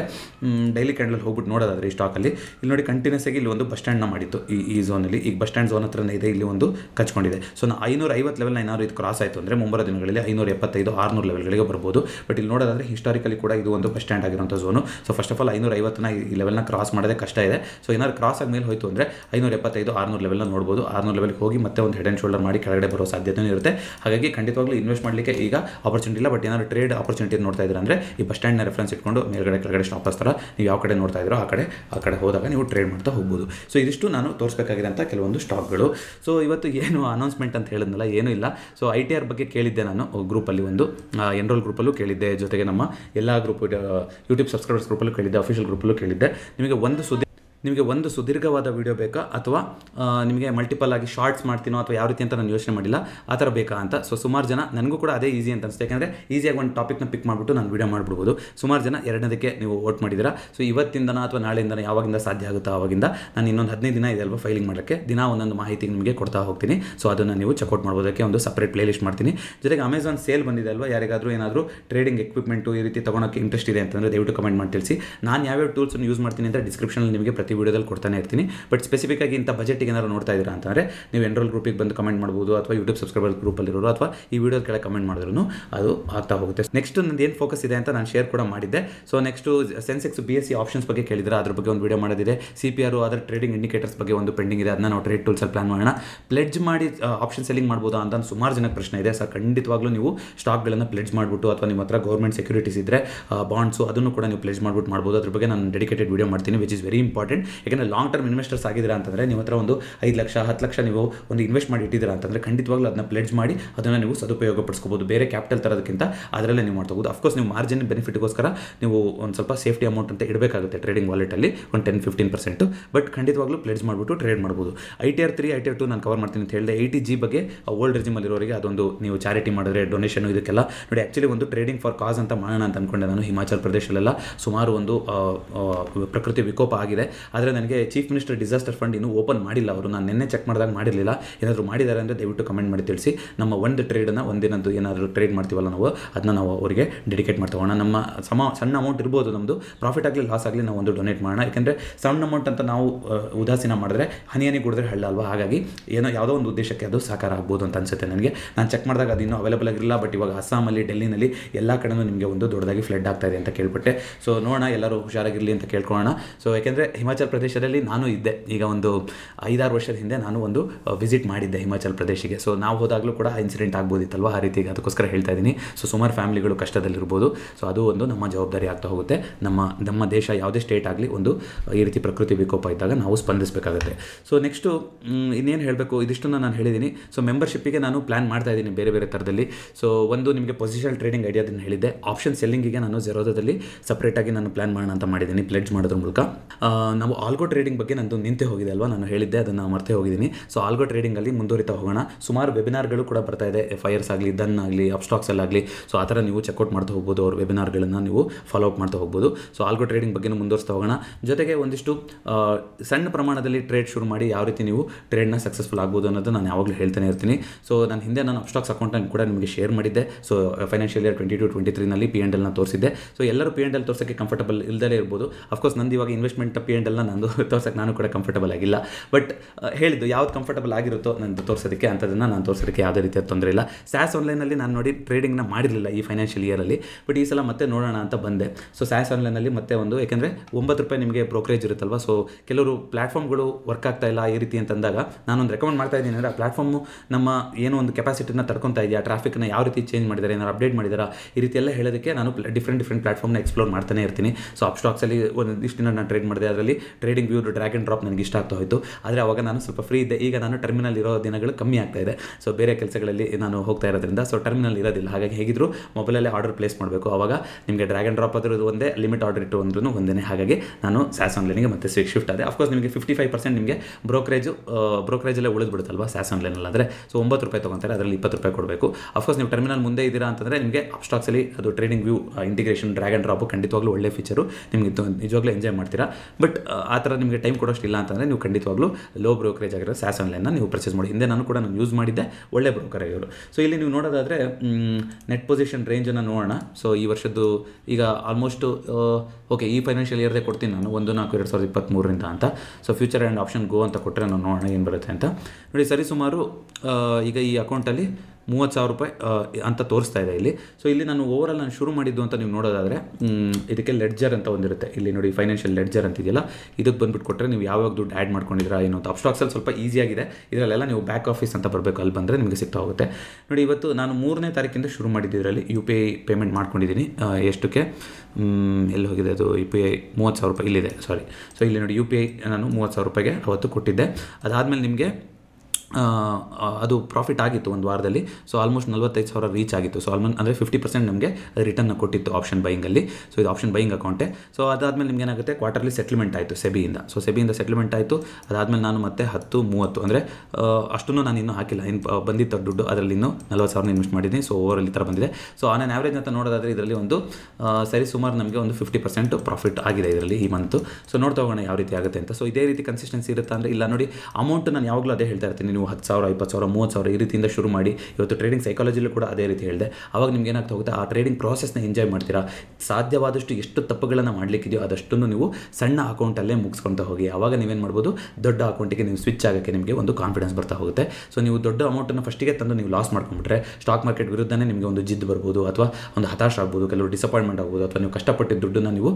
ಡೈಲಿ ಕ್ಯಾಂಡಲ್ ಹೋಗ್ಬಿಟ್ಟು ನೋಡೋದಾದ್ರೆ ಈ ಸ್ಟಾಕಲ್ಲಿ ಇಲ್ಲಿ ನೋಡಿ ಕಂಟಿನ್ಯೂಸ್ ಆಗಿ ಇಲ್ಲಿ ಒಂದು ಬಸ್ ಸ್ಟ್ಯಾಂಡ್ನ ಮಾಡಿತ್ತು ಈ ಈ ಝೋನಲ್ಲಿ ಈಗ ಬಸ್ ಸ್ಟ್ಯಾಂಡ್ ಝೋನ್ ಹತ್ರನೇ ಇದೆ ಇಲ್ಲಿ ಒಂದು ಕಚ್ಕೊಂಡಿದೆ ಸೊ ನಾನು ಐನೂರ ಐವತ್ತು ಲೆವೆಲ್ ಏನಾದರೂ ಇದು ಕ್ರಾಸ್ ಆಯಿತು ಅಂದರೆ ಮುಂಬರೋ ದಿನಗಳಲ್ಲಿ ಐನೂರ ಎಪ್ಪತ್ತೈದು ಆರುನೂರು ಲೆವೆಲ್ಗಳಿಗೆ ಬರ್ಬೋದು ಬಟ್ ಇಲ್ಲಿ ನೋಡೋದಾದ್ರೆ ಹಿಸ್ಟಾರಿಕಲಿ ಕೂಡ ಇದು ಒಂದು ಬಸ್ ಸ್ಟ್ಯಾಂಡ್ ಆಗಿರುವಂಥ zone so first of all ಐನೂರ ಐವತ್ತನ್ನ ಈ ಲೆವೆಲ್ನ ಕ್ರಾಸ್ ಮಾಡೋದೇ ಕಷ್ಟ ಇದೆ ಸೊ ಏನಾದ್ರು ಕ್ರಾಸ್ ಆಗಿ ಮೇಲೆ ಹೋಯಿತು ಅಂದರೆ ಐನೂರ ಎಪ್ಪತ್ತೈದು ಆರುನೂರು ಲೆವೆಲ್ನ ನೋಡ್ಬೋದು ಆರುನೂರು ಲೆವೆಲ್ಗೆ ಹೋಗಿ ಮತ್ತೆ ಒಂದು ಹೆಡ್ ಆ್ಯಂಡ್ ಶೋಲ್ಡರ್ ಮಾಡಿ ಕೆಳಗಡೆ ಬರೋ ಸಾಧ್ಯತೆಯೂ ಇರುತ್ತೆ ಹಾಗಾಗಿ ಖಂಡಿತವಾಗ್ಲೂ ಇನ್ವೆಸ್ಟ್ ಮಾಡಲಿಕ್ಕೆ ಈಗ ಆಪರ್ಚುನಿಟಿ ಇಲ್ಲ ಬಟ್ ಏನಾದರೂ ಟ್ರೇಡ್ ಆಪರ್ಚುನಿಟಿ ನೋಡ್ತಾ ಇದ್ದಾರೆ ಅಂದರೆ ಈ ಬಸ್ ಸ್ಟ್ಯಾಂಡ್ನ ರೆಫರೆನ್ಸ್ ಇಟ್ಕೊಂಡು ಮೇಲ್ಗಡೆ ಕೆಳಗಡೆ ಸ್ಟಾಪ್ ಥರ ನೀವು ಯಾವ ಕಡೆ ನೋಡ್ತಾ ಇದ್ದೀರೋ ಆ ಕಡೆ ಆ ಕಡೆ ಹೋದಾಗ ನೀವು ಟ್ರೇಡ್ ಮಾಡ್ತಾ ಹೋಗ್ಬೋದು ಸೊ ಇದಿಷ್ಟು ನಾನು ಅಂತ ಕೆಲವೊಂದು ಸ್ಟಾಕ್ಗಳು ಸೊ ಇವತ್ತು ಏನು ಅನೌನ್ಸ್ಮೆಂಟ್ ಅಂತ ಹೇಳಿದ್ನಲ್ಲ ಏನೂ ಇಲ್ಲ ಸೊ ಐ ಟಿ ಆರ್ ಬಗ್ಗೆ ಕೇಳಿದ್ದೆ ನಾನು ಗ್ರೂಪಲ್ಲಿ ಒಂದು ಎನ್ರೋಲ್ ಗ್ರೂಪಲ್ಲೂ ಕೇಳಿದ್ದೆ ಜೊತೆಗೆ ನಮ್ಮ ಎಲ್ಲ ಗ್ರೂಪ್ ಯೂಟ್ಯೂಬ್ ಸಬ್ಸ್ಕ್ರೈಬರ್ಸ್ ಗ್ರೂಪಲ್ಲೂ ಕೇಳಿದ್ದೆ ಅಫಿಷಿಯಲ್ ಗ್ರೂಪಲ್ಲೂ ಕೇಳಿದ್ದೆ ನಿಮಗೆ ಒಂದು ಸುದ್ದಿ ನಿಮಗೆ ಒಂದು ಸುದೀರ್ಘವಾದ ವೀಡಿಯೋ ಬೇಕಾ ಅಥವಾ ನಿಮಗೆ ಮಲ್ಟಿಪಲ್ ಆಗಿ ಶಾರ್ಟ್ಸ್ ಮಾಡ್ತೀನೋ ಅಥವಾ ಯಾವ ರೀತಿ ಅಂತ ನಾನು ಯೋಚನೆ ಮಾಡಿಲ್ಲ ಆ ಥರ ಬೇಕಾ ಅಂತ ಸೊ ಸುಮಾರು ಜನ ನನಗೂ ಕೂಡ ಅದೇ ಈಸಿ ಅಂತ ಅನಿಸುತ್ತೆ ಯಾಕಂದರೆ ಈಸಿಯಾಗಿ ಒಂದು ಟಾಪಿಕ್ನ ಪಿಕ್ ಮಾಡಿಬಿಟ್ಟು ನಾನು ವೀಡಿಯೋ ಮಾಡಿಬಿಡ್ಬೋದು ಸುಮಾರು ಜನ ಎರಡನೇದಕ್ಕೆ ನೀವು ವೋಟ್ ಮಾಡಿದ್ದೀರಾ ಸೊ ಇವತ್ತಿಂದನ ಅಥವಾ ನಾಳೆಯಿಂದನ ಯಾವಾಗಿಂದ ಸಾಧ್ಯ ಆಗುತ್ತೋ ಆವಾಗಿಂದ ನಾನು ಇನ್ನೊಂದು ಹದಿನೈದು ದಿನ ಇದೆ ಅಲ್ವಾ ಫೈಲಿಂಗ್ ಮಾಡೋಕ್ಕೆ ದಿನ ಒಂದೊಂದು ಮಾಹಿತಿ ನಿಮಗೆ ಕೊಡ್ತಾ ಹೋಗ್ತೀನಿ ಸೊ ಅದನ್ನು ನೀವು ಚೆಕ್ಔಟ್ ಮಾಡೋದಕ್ಕೆ ಒಂದು ಸಪ್ರೇಟ್ ಪ್ಲೇ ಲಿಸ್ಟ್ ಮಾಡ್ತೀನಿ ಜೊತೆಗೆ ಅಮೆಝಾನ್ ಸೇಲ್ ಬಂದಿದೆ ಅಲ್ವಾ ಯಾರಿಗಾದರೂ ಏನಾದರೂ ಟ್ರೇಡಿಂಗ್ ಎಕ್ವಿಪ್ಮೆಂಟು ಈ ರೀತಿ ತೊಗೊಳೋಕ್ಕೆ ಇಂಟ್ರೆಸ್ಟ್ ಇದೆ ಅಂತಂದರೆ ದಯವಿಟ್ಟು ಕಮೆಂಟ್ ಮಾಡಿ ತಿಳಿಸಿ ನಾನು ಯಾವ್ಯಾವ ಟೂಲ್ಸನ್ನು ಯೂಸ್ ಮಾಡ್ತೀನಿ ಅಂತ ಡಿಸ್ಕ್ರಿಪ್ಷನಲ್ಲಿ ನಿಮಗೆ ಪ್ರತಿ ಪ್ರತಿ ವಿಡಿಯೋದಲ್ಲಿ ಕೊಡ್ತಾನೆ ಇರ್ತೀನಿ ಬಟ್ ಸ್ಪೆಸಿಫಿಕಾಗಿ ಇಂಥ ಬಜೆಟ್ಗೆ ಏನಾದ್ರು ನೋಡ್ತಾ ಇದ್ದೀರಾ ಅಂತಂದರೆ ನೀವು ಎನ್ರೋಲ್ ಗ್ರೂಪಿಗೆ ಬಂದು ಕಮೆಂಟ್ ಮಾಡ್ಬೋದು ಅಥವಾ ಯೂಟ್ಯೂಬ್ ಸಬ್ಸ್ಕ್ರೈಬರ್ ಗ್ರೂಪಲ್ಲಿರೋರು ಅಥವಾ ಈ ವಿಡಿಯೋ ಕೆಳಗೆ ಕಮೆಂಟ್ ಮಾಡಿದ್ರು ಅದು ಆಗ್ತಾ ಹೋಗುತ್ತೆ ನೆಕ್ಸ್ಟ್ ನಂದು ಏನು ಫೋಕಸ್ ಇದೆ ಅಂತ ನಾನು ಶೇರ್ ಕೂಡ ಮಾಡಿದ್ದೆ so next Sensex B S C options ಬಗ್ಗೆ ಕೇಳಿದ್ರೆ ಅದ್ರ ಬಗ್ಗೆ ಒಂದು ವಿಡಿಯೋ ಮಾಡೋದಿದೆ ಸಿ ಪಿ ಆರ್ ಅದರ ಟ್ರೇಡಿಂಗ್ ಇಂಡಿಕೇಟರ್ಸ್ ಬಗ್ಗೆ ಒಂದು ಪೆಂಡಿಂಗ್ ಇದೆ ಅದನ್ನ ನಾವು ಟ್ರೇಡ್ ಟೂಲ್ಸಲ್ಲಿ ಪ್ಲಾನ್ ಮಾಡೋಣ ಪ್ಲೆಡ್ಜ್ ಮಾಡಿ ಆಪ್ಷನ್ ಸೆಲ್ಲಿಂಗ್ ಮಾಡ್ಬೋದಾ ಅಂತ ಸುಮಾರು ಜನಕ್ಕೆ ಪ್ರಶ್ನೆ ಇದೆ ಸರ್ ಖಂಡಿತವಾಗ್ಲೂ ನೀವು ಸ್ಟಾಕ್ಗಳನ್ನು ಪ್ಲೆಡ್ಜ್ ಮಾಡಿಬಿಟ್ಟು ಅಥವಾ ನಿಮ್ಮ ಹತ್ರ ಗೌರ್ಮೆಂಟ್ ಸೆಕ್ಯೂರಿಟೀಸ್ ಇದ್ದರೆ ಬಾಂಡ್ಸು ಅದನ್ನು ಕೂಡ ನೀವು ಪ್ಲೆಡ್ಜ್ ಮಾಡಿಬಿಟ್ಟು ಮಾಡ್ಬೋದು ಅದ್ರ ಬಗ್ಗೆ ನಾನು ಡೆಡಿಕೇಟೆಡ್ ವೀಡಿಯೋ ಮಾಡ್ತೀನಿ which is very important important ಯಾಕಂದರೆ ಲಾಂಗ್ ಟರ್ಮ್ ಇನ್ವೆಸ್ಟರ್ಸ್ ಆಗಿದ್ದೀರಾ ಅಂತಂದರೆ ನಿಮ್ಮ ಹತ್ರ ಒಂದು ಐದು ಲಕ್ಷ ಹತ್ತು ಲಕ್ಷ ನೀವು ಒಂದು ಇನ್ವೆಸ್ಟ್ ಮಾಡಿ ಇಟ್ಟಿದ್ದೀರಾ ಅಂತಂದರೆ ಖಂಡಿತವಾಗ್ಲೂ ಅದನ್ನ ಪ್ಲೆಡ್ಜ್ ಮಾಡಿ ಅದನ್ನು ನೀವು ಸದುಪಯೋಗ ಸದುಪಯೋಗಪಡಿಸ್ಕೋಬೋದು ಬೇರೆ ಕ್ಯಾಪಿಟಲ್ ತರೋದಕ್ಕಿಂತ ಅದರಲ್ಲೇ ನೀವು ಮಾಡ್ಕೋಬೋದು ಅಫ್ಕೋರ್ಸ್ ನೀವು ಮಾರ್ಜಿನ್ ಬೆನಿಫಿಟ್ಗೋಸ್ಕರ ನೀವು ಒಂದು ಸ್ವಲ್ಪ ಸೇಫ್ಟಿ ಅಮೌಂಟ್ ಅಂತ ಇಡಬೇಕಾಗುತ್ತೆ ಟ್ರೇಡಿಂಗ್ ವಾಲೆಟಲ್ಲಿ ಒಂದು ಟೆನ್ ಫಿಫ್ಟೀನ್ ಪರ್ಸೆಂಟು ಬಟ್ ಖಂಡಿತವಾಗ್ಲೂ ಪ್ಲೇಡ್ಸ್ ಮಾಡಿಬಿಟ್ಟು ಟ್ರೇಡ್ ಮಾಡ್ಬೋದು I T R three I T R two ನಾನು ಕವರ್ ಮಾಡ್ತೀನಿ ಅಂತ ಹೇಳಿದೆ ಐ ಜಿ ಬಗ್ಗೆ ಓಲ್ಡ್ ಇರೋರಿಗೆ ಅದೊಂದು ನೀವು ಚಾರಿಟಿ ಮಾಡಿದ್ರೆ ಡೊನೇಷನ್ ಇದಕ್ಕೆಲ್ಲ ನೋಡಿ ಆ್ಯಕ್ಚುಲಿ ಒಂದು ಟ್ರೇಡಿಂಗ್ ಫಾರ್ ಕಾಸ್ ಅಂತ ಮಾಡೋಣ ಅಂತ ಅಂದ್ಕೊಂಡೆ ನಾನು ಹಿಮಾಚಲ್ ಪ್ರದೇಶಲೆಲ್ಲ ಸುಮಾರು ಒಂದು ಪ್ರಕೃತಿ ವಿಕೋಪ ಆಗಿದೆ ಆದರೆ ನನಗೆ ಚೀಫ್ ಮಿನಿಸ್ಟರ್ ಡಿಸಾಸ್ಟರ್ ಫಂಡ್ ಇನ್ನೂ ಓಪನ್ ಮಾಡಿಲ್ಲ ಅವರು ನಾನು ನಿನ್ನೆ ಚೆಕ್ ಮಾಡಿದಾಗ ಮಾಡಿರಲಿಲ್ಲ ಏನಾದರೂ ಮಾಡಿದ್ದಾರೆ ಅಂದರೆ ದಯವಿಟ್ಟು ಕಮೆಂಟ್ ಮಾಡಿ ತಿಳಿಸಿ ನಮ್ಮ ಒಂದು ಟ್ರೇಡನ್ನ ಒಂದಿನದ್ದು ಏನಾದರೂ ಟ್ರೇಡ್ ಮಾಡ್ತೀವಲ್ಲ ನಾವು ಅದನ್ನ ನಾವು ಅವರಿಗೆ ಡೆಡಿಕೇಟ್ ಮಾಡ್ತೋಣ ನಮ್ಮ ಸಮ ಸಣ್ಣ ಅಮೌಂಟ್ ಇರ್ಬೋದು ನಮ್ಮದು ಪ್ರಾಫಿಟ್ ಆಗಲಿ ಲಾಸ್ ಆಗಲಿ ನಾವು ಒಂದು ಡೊನೇಟ್ ಮಾಡೋಣ ಯಾಕೆಂದರೆ ಸಣ್ಣ ಅಮೌಂಟ್ ಅಂತ ನಾವು ಉದಾಸೀನ ಮಾಡಿದ್ರೆ ಹನಿ ಹನಿ ಗುಡಿದ್ರೆ ಹಳ್ಳ ಅಲ್ವಾ ಹಾಗಾಗಿ ಏನೋ ಯಾವುದೋ ಒಂದು ಉದ್ದೇಶಕ್ಕೆ ಅದು ಸಾಕಾರ ಆಗ್ಬೋದು ಅಂತ ಅನಿಸುತ್ತೆ ನನಗೆ ನಾನು ಚೆಕ್ ಮಾಡಿದಾಗ ಅದು ಅವೈಲೇಬಲ್ ಆಗಿರಲಿಲ್ಲ ಬಟ್ ಇವಾಗ ಅಸ್ಸಾಮಲ್ಲಿ ಡೆಲ್ಲಿನಲ್ಲಿ ಎಲ್ಲ ಕಡೆಯೂ ನಿಮಗೆ ಒಂದು ದೊಡ್ಡದಾಗಿ ಫ್ಲಡ್ ಆಗ್ತಾ ಇದೆ ಅಂತ ಕೇಳ್ಬಿಟ್ಟೆ ಸೊ ನೋಡೋಣ ಎಲ್ಲರೂ ಹುಷಾರಾಗಿರಲಿ ಅಂತ ಕೇಳ್ಕೊಳ್ಳೋಣ ಸೊ ಯಾಕೆಂದರೆ ಹಿಮಾಚಲ ಹಿಮಾಚಲ್ ಪ್ರದೇಶದಲ್ಲಿ ನಾನು ಇದ್ದೆ ಈಗ ಒಂದು ಐದಾರು ವರ್ಷದ ಹಿಂದೆ ನಾನು ಒಂದು ವಿಸಿಟ್ ಮಾಡಿದ್ದೆ ಹಿಮಾಚಲ್ ಪ್ರದೇಶಕ್ಕೆ ಸೊ ನಾವು ಹೋದಾಗಲೂ ಕೂಡ ಇನ್ಸಿಡೆಂಟ್ ಆಗ್ಬೋದಿತ್ತಲ್ವ ಆ ರೀತಿಗೆ ಅದಕ್ಕೋಸ್ಕರ ಹೇಳ್ತಾ ಇದ್ದೀನಿ ಸೊ ಸುಮಾರು ಫ್ಯಾಮಿಲಿಗಳು ಕಷ್ಟದಲ್ಲಿರ್ಬೋದು ಸೊ ಅದು ಒಂದು ನಮ್ಮ ಜವಾಬ್ದಾರಿ ಆಗ್ತಾ ಹೋಗುತ್ತೆ ನಮ್ಮ ನಮ್ಮ ದೇಶ ಯಾವುದೇ ಸ್ಟೇಟ್ ಆಗಲಿ ಒಂದು ಈ ರೀತಿ ಪ್ರಕೃತಿ ವಿಕೋಪ ಇದ್ದಾಗ ನಾವು ಸ್ಪಂದಿಸಬೇಕಾಗುತ್ತೆ ಸೊ ನೆಕ್ಸ್ಟು ಇನ್ನೇನು ಹೇಳಬೇಕು ಇದಿಷ್ಟನ್ನು ನಾನು ಹೇಳಿದ್ದೀನಿ ಸೊ ಮೆಂಬರ್ಶಿಪ್ಪಿಗೆ ನಾನು ಪ್ಲಾನ್ ಮಾಡ್ತಾ ಇದ್ದೀನಿ ಬೇರೆ ಬೇರೆ ಥರದಲ್ಲಿ ಸೊ ಒಂದು ನಿಮಗೆ ಪೊಸಿಷನ್ ಟ್ರೇಡಿಂಗ್ ಐಡಿಯಾದನ್ನು ಹೇಳಿದ್ದೆ ಆಪ್ಷನ್ ಸೆಲ್ಲಿಂಗಿಗೆ ನಾನು ಜೆರೋದಾದಲ್ಲಿ ಸಪ್ರೇಟಾಗಿ ನಾನು ಪ್ಲಾನ್ ಮಾಡೋಣ ಅಂತ ಮಾಡಿದ್ದೀನಿ ಪ್ಲೆಡ್ಜ್ ಮಾಡೋದ್ರ ಮೂಲಕ ನಮ್ಮ ನಾವು ಆಲ್ಗೋ ಟ್ರೇಡಿಂಗ್ ಬಗ್ಗೆ ನಂದು ನಿಂತೆ ಹೋಗಿದೆ ಅಲ್ವಾ ನಾನು ಹೇಳಿದ್ದೆ ಅದನ್ನು ಮರ್ತೇ ಹೋಗಿದ್ದೀನಿ ಸೊ ಆಲ್ಗೋ ಟ್ರೇಡಿಂಗಲ್ಲಿ ಮುಂದುವರಿತಾ ಹೋಗೋಣ ಸುಮಾರು ವೆಬಿನಾರ್ಗಳು ಕೂಡ ಬರ್ತಾ ಇದೆ ಎಫ್ ಐ ಎರ್ಸ್ ಆಗಲಿ ದನ್ ಆಗಲಿ ಆಗಲಿ ಸೊ ಆ ಥರ ನೀವು ಚೆಕ್ಔಟ್ ಮಾಡ್ತಾ ಹೋಗ್ಬೋದು ಅವ್ರ ವೆಬಿನಾರ್ಗಳನ್ನು ನೀವು ಫಾಲೋ ಅಪ್ ಮಾಡ್ತಾ ಹೋಗ್ಬೋದು ಸೊ ಆಲ್ಗೋ ಟ್ರೇಡಿಂಗ್ ಬಗ್ಗೆ ಮುಂದುವರಿಸ್ತಾ ಹೋಗೋಣ ಜೊತೆಗೆ ಒಂದಿಷ್ಟು ಸಣ್ಣ ಪ್ರಮಾಣದಲ್ಲಿ ಟ್ರೇಡ್ ಶುರು ಮಾಡಿ ಯಾವ ರೀತಿ ನೀವು ಟ್ರೇಡ್ನ ಸಕ್ಸಸ್ಫುಲ್ ಆಗ್ಬೋದು ಅನ್ನೋದು ನಾನು ಯಾವಾಗಲೂ ಹೇಳ್ತಾನೆ ಇರ್ತೀನಿ ಸೊ ನಾನು ಹಿಂದೆ ನಾನು ಸ್ಟಾಕ್ಸ್ ಅಕೌಂಟನ್ನು ಕೂಡ ನಿಮಗೆ ಶೇರ್ ಮಾಡಿದ್ದೆ so financial year twenty two twenty ತ್ರೀನಲ್ಲಿ ಪಿ ಎಂಡ್ ಎಲ್ನ ತೋರಿಸಿದ್ದೆ ಸೊ ಎಲ್ಲರೂ ಪಿ ಎಂಡ್ ಎಲ್ ತೋರಿಸೋಕ್ಕೆ ಕಂಫರ್ಟಬಲ್ ಇಲ್ಲದೇ ಇರ್ಬೋದು ಅಫ್ಕೋರ್ಸ್ ನಂದು ಇವಾಗ ಇನ್ವೆಸ್ಟ್ಮೆಂಟ್ ಪಿ ಎಂಡ್ ನಂದು [LAUGHS] ತೋರ್ಸೋಕ್ಕೆ ನಾನು ಕೂಡ ಕಂಫರ್ಟಬಲ್ ಆಗಿಲ್ಲ ಬಟ್ ಹೇಳಿದ್ದು ಯಾವ್ದು ಕಂಫರ್ಟಬಲ್ ಆಗಿರುತ್ತೋ ನಂದು ತೋರ್ಸೋದಕ್ಕೆ ಅಂಥದ್ದನ್ನು ನಾನು ತೋರಿಸೋದಕ್ಕೆ ಯಾವುದೇ ರೀತಿಯ ತೊಂದರೆ ಇಲ್ಲ ಸ್ಯಾಸ್ ಆನ್ಲೈನಲ್ಲಿ ನಾನು ನೋಡಿ ಟ್ರೇಡಿಂಗ್ನ ಮಾಡಿರಲಿಲ್ಲ ಈ ಫೈನಾನ್ಷಿಯಲ್ ಇಯರಲ್ಲಿ ಬಟ್ ಈ ಸಲ ಮತ್ತೆ ನೋಡೋಣ ಅಂತ ಬಂದೆ ಸೊ ಸ್ಯಾಸ್ ಆನ್ಲೈನಲ್ಲಿ ಮತ್ತೆ ಒಂದು ಏಕೆಂದರೆ ಒಂಬತ್ತು ರೂಪಾಯಿ ನಿಮಗೆ ಬ್ರೋಕರೇಜ್ ಇರುತ್ತಲ್ವ ಸೊ ಕೆಲವರು ಪ್ಲ್ಯಾಟ್ಫಾರ್ಮ್ಗಳು ವರ್ಕ್ ಆಗ್ತಾ ಇಲ್ಲ ಈ ರೀತಿ ಅಂತಂದಾಗ ನಾನೊಂದು ರೆಕಮೆಂಡ್ ಮಾಡ್ತಾ ಇದ್ದೀನಿ ಅಂದರೆ ಆ ಪ್ಲಾಟ್ಫಾರ್ಮು ನಮ್ಮ ಏನೋ ಒಂದು ಕೆಪಾಸಿಟಿನ ತಡ್ಕೊತಾ ಇದೆಯಾ ಟ್ರಾಫಿಕ್ನ ಯಾವ ರೀತಿ ಚೇಂಜ್ ಮಾಡಿದ್ದಾರೆ ಏನಾರು ಅಪ್ಡೇಟ್ ಮಾಡಿದಾರಾ ಈ ರೀತಿ ಎಲ್ಲ ಹೇಳೋದಕ್ಕೆ ನಾನು ಡಿಫ್ರೆಂಟ್ ಡಿಫ್ರೆಂಟ್ ಪ್ಲಾಟ್ಫಾರ್ಮ್ನ ಎಕ್ಸ್ಪ್ಲೋರ್ ಮಾಡ್ತಾನೆ ಇರ್ತೀನಿ ಸೊ ಅಪ್ ಸ್ಟಾಕ್ಸಲ್ಲಿ ಒಂದು ಇಷ್ಟು ದಿನ ನಾನು ಟ್ರೇಡ್ ಮಾಡಿದೆ ಅದರಲ್ಲಿ TradingView drag and drop ನನಗೆ ಇಷ್ಟ ಆಗ್ತಾ ಹೋಯಿತು ಆದರೆ ಅವಾಗ ನಾನು ಸ್ವಲ್ಪ ಫ್ರೀ ಇದ್ದೆ ಈಗ ನಾನು ಟರ್ಮಿನಲ್ ಇರೋ ದಿನಗಳು ಕಮ್ಮಿ ಆಗ್ತಾ ಇದೆ ಸೊ ಬೇರೆ ಕೆಲಸಗಳಲ್ಲಿ ನಾನು ಹೋಗ್ತಾ ಇರೋದ್ರಿಂದ ಸೊ ಟರ್ಮಿನಲ್ ಇರೋದಿಲ್ಲ ಹಾಗಾಗಿ ಹೇಗಿದ್ರು ಮೊಬೈಲಲ್ಲೇ ಆರ್ಡರ್ ಪ್ಲೇಸ್ ಮಾಡಬೇಕು ಅವಾಗ ನಿಮಗೆ ಡ್ರ್ಯಾಗ್ ಆ್ಯಂಡ್ ಡ್ರಾಪ್ ಅದರದ್ದು ಒಂದೇ ಲಿಮಿಟ್ ಆರ್ಡರ್ ಇಟ್ಟು ಅಂದ್ರೂ ಒಂದೇ ಹಾಗಾಗಿ ನಾನು ಸ್ಯಾಸ್ ಲೈನಿಗೆ ಮತ್ತೆ ಸ್ವಿಕ್ ಶಿಫ್ಟ್ ಆದರೆ ಅಫ್ಕೋರ್ಸ್ ನಿಮಗೆ ಫಿಫ್ಟಿ ಫೈವ್ ಪರ್ಸೆಂಟ್ ನಿಮಗೆ ಬ್ರೋಕರೇಜು ಬ್ರೋಕರೇಜಲ್ಲೇ ಉಳಿದ್ಬಿಡುತ್ತಲ್ವಾ ಸ್ಯಾಸ್ ಅಲ್ಲಿ ಅಂದರೆ ಸೊ ಒಂಬತ್ತು ರೂಪಾಯಿ ತೊಗೊತಾರೆ ಅದರಲ್ಲಿ ಇಪ್ಪತ್ತು ರೂಪಾಯಿ ಕೊಡಬೇಕು ಅಫ್ಕೋರ್ಸ್ ನೀವು ಟರ್ಮಿನಲ್ ಮುಂದೆ ಇದ್ದೀರಾ ಅಂತಂದರೆ ನಿಮಗೆ ಅಪ್ಸ್ಟಾಕ್ಸಲ್ಲಿ ಅದು TradingView integration drag and drop ಖಂಡಿತವಾಗ್ಲೂ ಒಳ್ಳೆ ಫೀಚರು ನಿಮಗೆ ನಿಜವಾಗ್ಲೂ ಎಂಜಾಯ್ ಮಾಡ್ತೀರಾ ಬಟ್ ಆ ಥರ ನಿಮಗೆ ಟೈಮ್ ಕೊಡೋಷ್ಟಿಲ್ಲ ಅಂತಂದರೆ ನೀವು ಖಂಡಿತವಾಗ್ಲೂ ಲೋ ಬ್ರೋಕರೇಜ್ ಆಗಿರೋ ಸ್ಯಾಸ್ ಆನ್ಲೈನ್ನ ನೀವು ಪರ್ಚೇಸ್ ಮಾಡಿ ಹಿಂದೆ ನಾನು ಕೂಡ ನಾನು ಯೂಸ್ ಮಾಡಿದ್ದೆ ಒಳ್ಳೆ ಬ್ರೋಕರ್ ಇವರು ಸೊ ಇಲ್ಲಿ ನೀವು ನೋಡೋದಾದರೆ ನೆಟ್ ಪೊಸಿಷನ್ ರೇಂಜನ್ನು ನೋಡೋಣ ಸೊ ಈ ವರ್ಷದ್ದು ಈಗ ಆಲ್ಮೋಸ್ಟು ಓಕೆ ಈ ಫೈನಾನ್ಷಿಯಲ್ ಇಯರ್ದೇ ಕೊಡ್ತೀನಿ ನಾನು ಒಂದು ನಾಲ್ಕು ಎರಡು ಸಾವಿರದ ಇಪ್ಪತ್ತ್ಮೂರರಿಂದ ಅಂತ so future and option go ಅಂತ ಕೊಟ್ಟರೆ ನಾನು ನೋಡೋಣ ಏನು ಬರುತ್ತೆ ಅಂತ ನೋಡಿ ಸರಿಸುಮಾರು ಈಗ ಈ ಅಕೌಂಟಲ್ಲಿ ಮೂವತ್ತು ಸಾವಿರ ರೂಪಾಯಿ ಅಂತ ತೋರಿಸ್ತಾ ಇದೆ ಇಲ್ಲಿ ಸೊ ಇಲ್ಲಿ ನಾನು ಓವರಾಲ್ ನಾನು ಶುರು ಮಾಡಿದ್ದು ಅಂತ ನೀವು ನೋಡೋದಾದರೆ ಇದಕ್ಕೆ ಲೆಡ್ಜರ್ ಅಂತ ಒಂದಿರುತ್ತೆ ಇಲ್ಲಿ ನೋಡಿ ಫೈನಾನ್ಷಿಯಲ್ ಲೆಡ್ಜರ್ ಅಂತಿದೆಯಲ್ಲ ಇದಕ್ಕೆ ಬಂದುಬಿಟ್ಟು ಕೊಟ್ಟರೆ ನೀವು ಯಾವಾಗ ದುಡ್ಡು ಆ್ಯಡ್ ಮಾಡ್ಕೊಂಡಿದ್ದೀರಾ ಏನು ಅಂತ ಅಪ್ಸ್ಟಾಕ್ಸಲ್ಲಿ ಸ್ವಲ್ಪ ಈಸಿಯಾಗಿದೆ ಇದರಲ್ಲೆಲ್ಲ ನೀವು ಬ್ಯಾಕ್ ಆಫೀಸ್ ಅಂತ ಬರಬೇಕು ಅಲ್ಲಿ ಬಂದರೆ ನಿಮಗೆ ಸಿಗ್ತಾ ಹೋಗುತ್ತೆ ನೋಡಿ ಇವತ್ತು ನಾನು ಮೂರನೇ ತಾರೀಕಿಂದ ಶುರು ಇದರಲ್ಲಿ ಯು ಪಿ ಐ ಪೇಮೆಂಟ್ ಮಾಡ್ಕೊಂಡಿದ್ದೀನಿ ಎಷ್ಟಕ್ಕೆ ಎಲ್ಲಿ ಹೋಗಿದೆ ಅದು ಯು ಪಿ ಐ ಮೂವತ್ತು ಸಾವಿರ ರೂಪಾಯಿ ಇಲ್ಲಿದೆ ಸಾರಿ ಸೊ ಇಲ್ಲಿ ನೋಡಿ ಯು ಪಿ ಐ ನಾನು ಮೂವತ್ತು ಸಾವಿರ ರೂಪಾಯಿಗೆ ಅವತ್ತು ಕೊಟ್ಟಿದ್ದೆ ಅದಾದಮೇಲೆ ನಿಮಗೆ ಅದು ಪ್ರಾಫಿಟ್ ಆಗಿತ್ತು ಒಂದು ವಾರದಲ್ಲಿ ಸೊ ಆಲ್ಮೋಸ್ಟ್ ನಲ್ವತ್ತೈದು ಸಾವಿರ ರೀಚ್ ಆಗಿತ್ತು ಸೊ ಆಲ್ಮೋಸ್ಟ್ ಅಂದರೆ ಫಿಫ್ಟಿ ಪರ್ಸೆಂಟ್ ನಮಗೆ ರಿಟರ್ನ್ ಕೊಟ್ಟಿತ್ತು ಆಪ್ಷನ್ ಬೈಯಿಂಗಲ್ಲಿ ಸೊ ಇದು ಆಪ್ಷನ್ ಬೈಯಿಂಗ್ ಅಕೌಂಟೆ ಸೊ ಅದಾದಮೇಲೆ ನಿಮ್ಗೆ ಏನಾಗುತ್ತೆ ಕ್ವಾರ್ಟರ್ಲಿ ಸೆಟ್ಲ್ಮೆಂಟ್ ಆಯಿತು ಸೆಬಿಯಿಂದ ಸೊ ಸೆಬಿಯಿಂದ ಸೆಟ್ಲ್ಮೆಂಟ್ ಆಯಿತು ಅದಾದಮೇಲೆ ನಾನು ಮತ್ತೆ ಹತ್ತು ಮೂವತ್ತು ಅಂದರೆ ಅಷ್ಟೂ ನಾನು ಇನ್ನೂ ಹಾಕಿಲ್ಲ ಇನ್ನು ಬಂದಿತ್ತು ದುಡ್ಡು ಅದರಲ್ಲಿ ಇನ್ನೂ ನಲ್ವತ್ತು ಸಾವಿರ ಇನ್ವೆಸ್ಟ್ ಮಾಡಿದ್ದೀನಿ ಸೊ ಓವರ್ ಈ ಥರ ಬಂದಿದೆ ಸೊ ಆನ್ ಆವ್ರೇಜ್ ಅಂತ ನೋಡೋದಾದ್ರೆ ಇದರಲ್ಲಿ ಒಂದು ಸರಿ ಸುಮಾರು ನಮಗೆ ಒಂದು ಫಿಫ್ಟಿ ಪರ್ಸೆಂಟ್ ಪ್ರಾಫಿಟ್ ಆಗಿದೆ ಇದರಲ್ಲಿ ಈ ಮಂತು ಸೊ ನೋಡ್ತಾ ಹೋಗೋಣ ಯಾವ ರೀತಿ ಆಗುತ್ತೆ ಅಂತ ಸೊ ಇದೇ ರೀತಿ ಕನ್ಸಿಸ್ಟೆನ್ಸಿ ಇರುತ್ತೆ ಅಂದರೆ ಇಲ್ಲ ನೋಡಿ ಅಮೌಂಟ್ ನಾನು ಯಾವಾಗಲೂ ಅದೇ ಹೇಳ್ತಾ ಇರ್ತೀನಿ ನೀವು ಹತ್ತು ಸಾವಿರ ಇಪ್ಪತ್ತು ಸಾವಿರ ಮೂವತ್ತು ಸಾವಿರ ಈ ರೀತಿಯಿಂದ ಶುರು ಮಾಡಿ ಇವತ್ತು ಟ್ರೇಡಿಂಗ್ ಸೈಕಾಲಜಿಲೂ ಕೂಡ ಅದೇ ರೀತಿ ಹೇಳಿದೆ ಅವಾಗ ನಿಮ್ಗೆ ಏನಾಗ್ತಾ ಹೋಗುತ್ತೆ ಆ ಟ್ರೇಡಿಂಗ್ ಪ್ರಾಸೆಸ್ನ ಎಂಜಾಯ್ ಮಾಡ್ತೀರಾ ಸಾಧ್ಯವಾದಷ್ಟು ಎಷ್ಟು ತಪ್ಪುಗಳನ್ನು ಮಾಡಲಿಕ್ಕಿದೆಯೋ ಅದಷ್ಟನ್ನು ನೀವು ಸಣ್ಣ ಅಕೌಂಟಲ್ಲೇ ಮುಗಿಸ್ಕೊತಾ ಹೋಗಿ ಅವಾಗ ನೀವೇನು ಮಾಡ್ಬೋದು ದೊಡ್ಡ ಅಕೌಂಟಿಗೆ ನೀವು ಸ್ವಿಚ್ ಆಗೋಕ್ಕೆ ನಿಮಗೆ ಒಂದು ಕಾನ್ಫಿಡೆನ್ಸ್ ಬರ್ತಾ ಹೋಗುತ್ತೆ ಸೊ ನೀವು ದೊಡ್ಡ ಅಮೌಂಟನ್ನು ಫಸ್ಟಿಗೆ ತಂದು ನೀವು ಲಾಸ್ ಮಾಡ್ಕೊಂಡ್ಬಿಟ್ರೆ ಸ್ಟಾಕ್ ಮಾರ್ಕೆಟ್ ವಿರುದ್ಧನೇ ನಿಮಗೆ ಒಂದು ಜಿದ್ದು ಬರ್ಬೋದು ಅಥವಾ ಒಂದು ಹತಾಶ ಆಗ್ಬೋದು ಕೆಲವು ಡಿಸಪಾಯಿಂಟ್ಮೆಂಟ್ ಆಗ್ಬೋದು ಅಥವಾ ನೀವು ಕಷ್ಟಪಟ್ಟಿದ್ದ ದುಡ್ಡನ್ನು ನೀವು